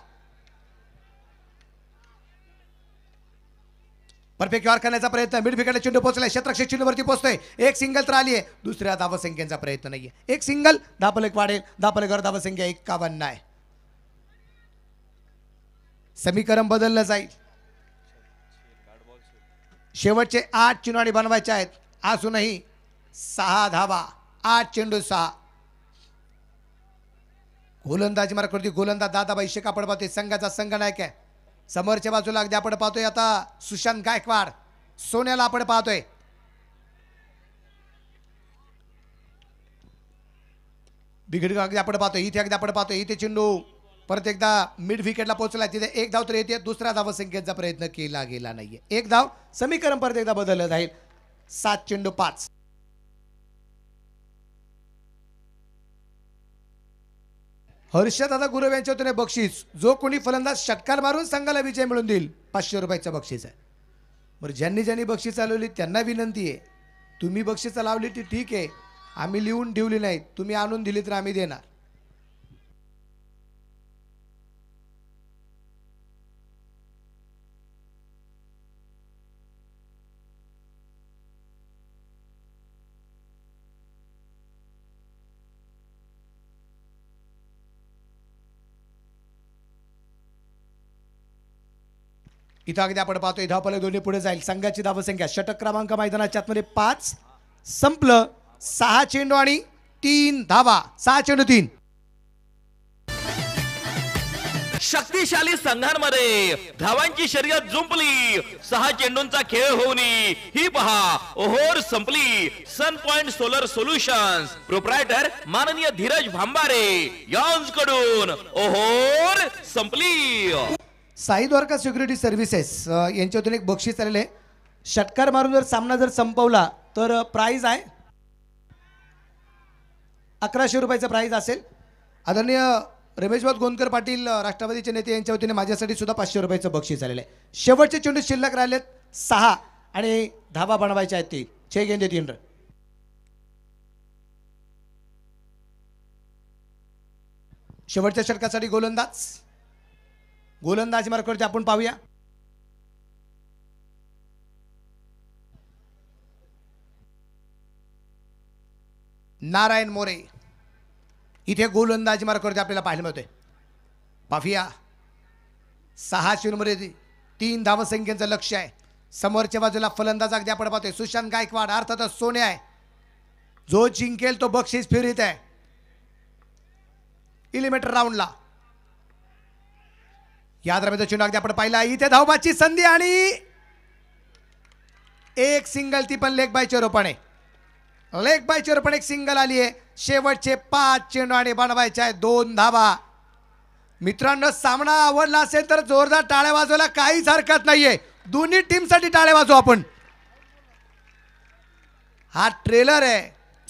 परफेक्ट करण्याचा प्रयत्न मिडफिकेटला चेंडू पोहोचलाय क्षेत्रक्षे चेंडूवरती पोहोचतोय एक सिंगल तर आली आहे दुसऱ्या धावसंख्येचा प्रयत्न नाहीये एक सिंगल एक वाढेल धापलकर धावसंख्या एकावन्न आहे समीकरण बदललं जाईल शेवटचे आठ चिनवाडी बनवायचे आहेत असूनही सहा धावा आठ चेंडू सहा गोलंदाजी मार करते गोलंदाज दादाबाई आपण पाहतोय संघाचा संघ नायक आहे समोरच्या बाजूला अगदी आपण पाहतोय आता सुशांत गायकवाड सोन्याला आपण पाहतोय बिघड अगदी आपण पाहतोय इथे अगदी आपण पाहतोय इथे चेंडू परत एकदा मिड विकेटला पोहोचला तिथे एक धाव तर येते दुसऱ्या संख्येचा प्रयत्न केला गेला नाहीये एक धाव समीकरण परत एकदा बदललं जाईल सात चेंडू पाच हर्षदादा गुरव यांच्या वतीने बक्षीस जो कोणी फलंदाज षटकार मारून संघाला विजय मिळून देईल पाचशे रुपयाचा बक्षीस आहे बरं ज्यांनी ज्यांनी बक्षीस चालवली त्यांना विनंती आहे तुम्ही बक्षीस चालवली ती ठीक आहे आम्ही लिहून ठेवली नाही तुम्ही आणून दिली तर आम्ही देणार इथं अगदी आपण पाहतोय धावपाले दोन्ही पुढे जाईल संघाची धावसंख्या षटक क्रमांक मैदानाच्या आतमध्ये पाच संपलं सहा चेंडू आणि तीन धावा सहा चेंडू तीन शक्तिशाली संघांमध्ये धावांची शर्यत जुंपली सहा चेंडूंचा खेळ होऊन ही पहा ओहोर संपली sun point solar solutions proprietor माननीय धीरज भांबारे कडून ओहोर संपली साई द्वारका सिक्युरिटी सर्व्हिसेस यांच्यातून एक बक्षीस आलेलं आहे षटकार मारून जर सामना जर संपवला तर प्राईज आहे अकराशे रुपयाचं प्राईज असेल आदरणीय रमेशबाद गोंदकर पाटील राष्ट्रवादीचे नेते यांच्या वतीने माझ्यासाठी सुद्धा पाचशे रुपयाचं बक्षीस आलेलं आहे शेवटचे चेंडू शिल्लक राहिलेत सहा आणि धावा बनवायचे आहेत ती छे गेंदे तीन र शेवटच्या षटकासाठी गोलंदाज गोलंदाजी मार्कवरती आपण पाहूया नारायण मोरे इथे गोलंदाजी मार्कवरती आपल्याला पाहायला मिळते पाफिया सहा शून्यमध्ये तीन धावसंख्येचं लक्ष आहे समोरच्या बाजूला फलंदाज अगदी आपण पाहतोय सुशांत गायकवाड अर्थातच सोने आहे जो जिंकेल तो बक्षीस फिरित आहे इलिमीटर राऊंडला या दरम्यान चेंडू अगदी आपण पाहिला इथे धावबाची संधी आणि एक सिंगल ती पण लेग बाय चेरोपणे लेग बाय चेरोपण एक सिंगल आली आहे शेवटचे पाच चेंडू आणि बनवायचे आहे दोन धावा मित्रांनो सामना आवडला असेल तर जोरदार टाळ्या वाजवायला काहीच हरकत नाहीये दोन्ही टीमसाठी टाळ्या वाजवू आपण हा ट्रेलर आहे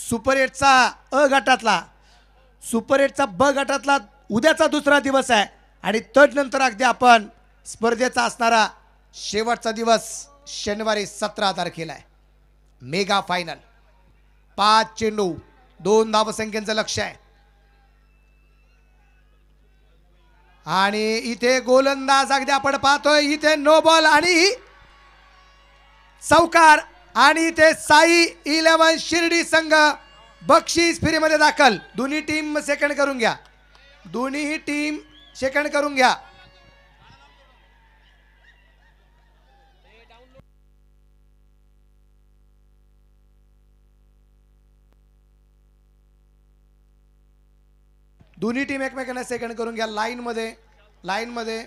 सुपर एटचा अ गटातला सुपर एटचा ब गटातला उद्याचा दुसरा दिवस आहे आणि नंतर अगदी आपण स्पर्धेचा असणारा शेवटचा दिवस शनिवारी सतरा तारखेला आहे मेगा फायनल पाच चेंडू दोन धावसंख्येचं लक्ष आहे आणि इथे गोलंदाज अगदी आपण पाहतोय इथे नो बॉल आणि चौकार आणि इथे साई इलेव्हन शिर्डी संघ बक्षीस फेरीमध्ये दाखल दोन्ही टीम सेकंड करून घ्या दोन्ही टीम सेकंड करून घ्या दोन्ही टीम एकमेकांना सेकंड करून घ्या लाईन मध्ये लाईन मध्ये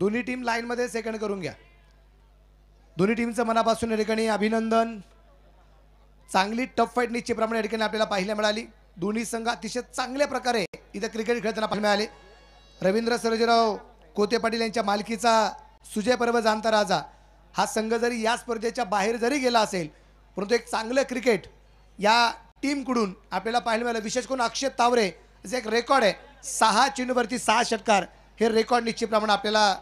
दोन्ही टीम मध्ये सेकंड करून घ्या दोन्ही टीमचं मनापासून ठिकाणी अभिनंदन चांगली टफ फाईट निश्चितप्रमाणे या ठिकाणी आपल्याला पाहायला मिळाली दोन्ही संघ अतिशय चांगल्या प्रकारे इथं क्रिकेट खेळताना पाहायला मिळाले रवींद्र सरोजीराव कोते पाटील यांच्या मालकीचा सुजय पर्व जाणता राजा हा संघ जरी या स्पर्धेच्या बाहेर जरी गेला असेल परंतु एक चांगलं क्रिकेट या टीमकडून आपल्याला पाहायला मिळालं विशेष करून अक्षय तावरे जे एक रेकॉर्ड आहे सहा चेंडूवरती सहा षटकार हे रेकॉर्ड निश्चितप्रमाणे आपल्याला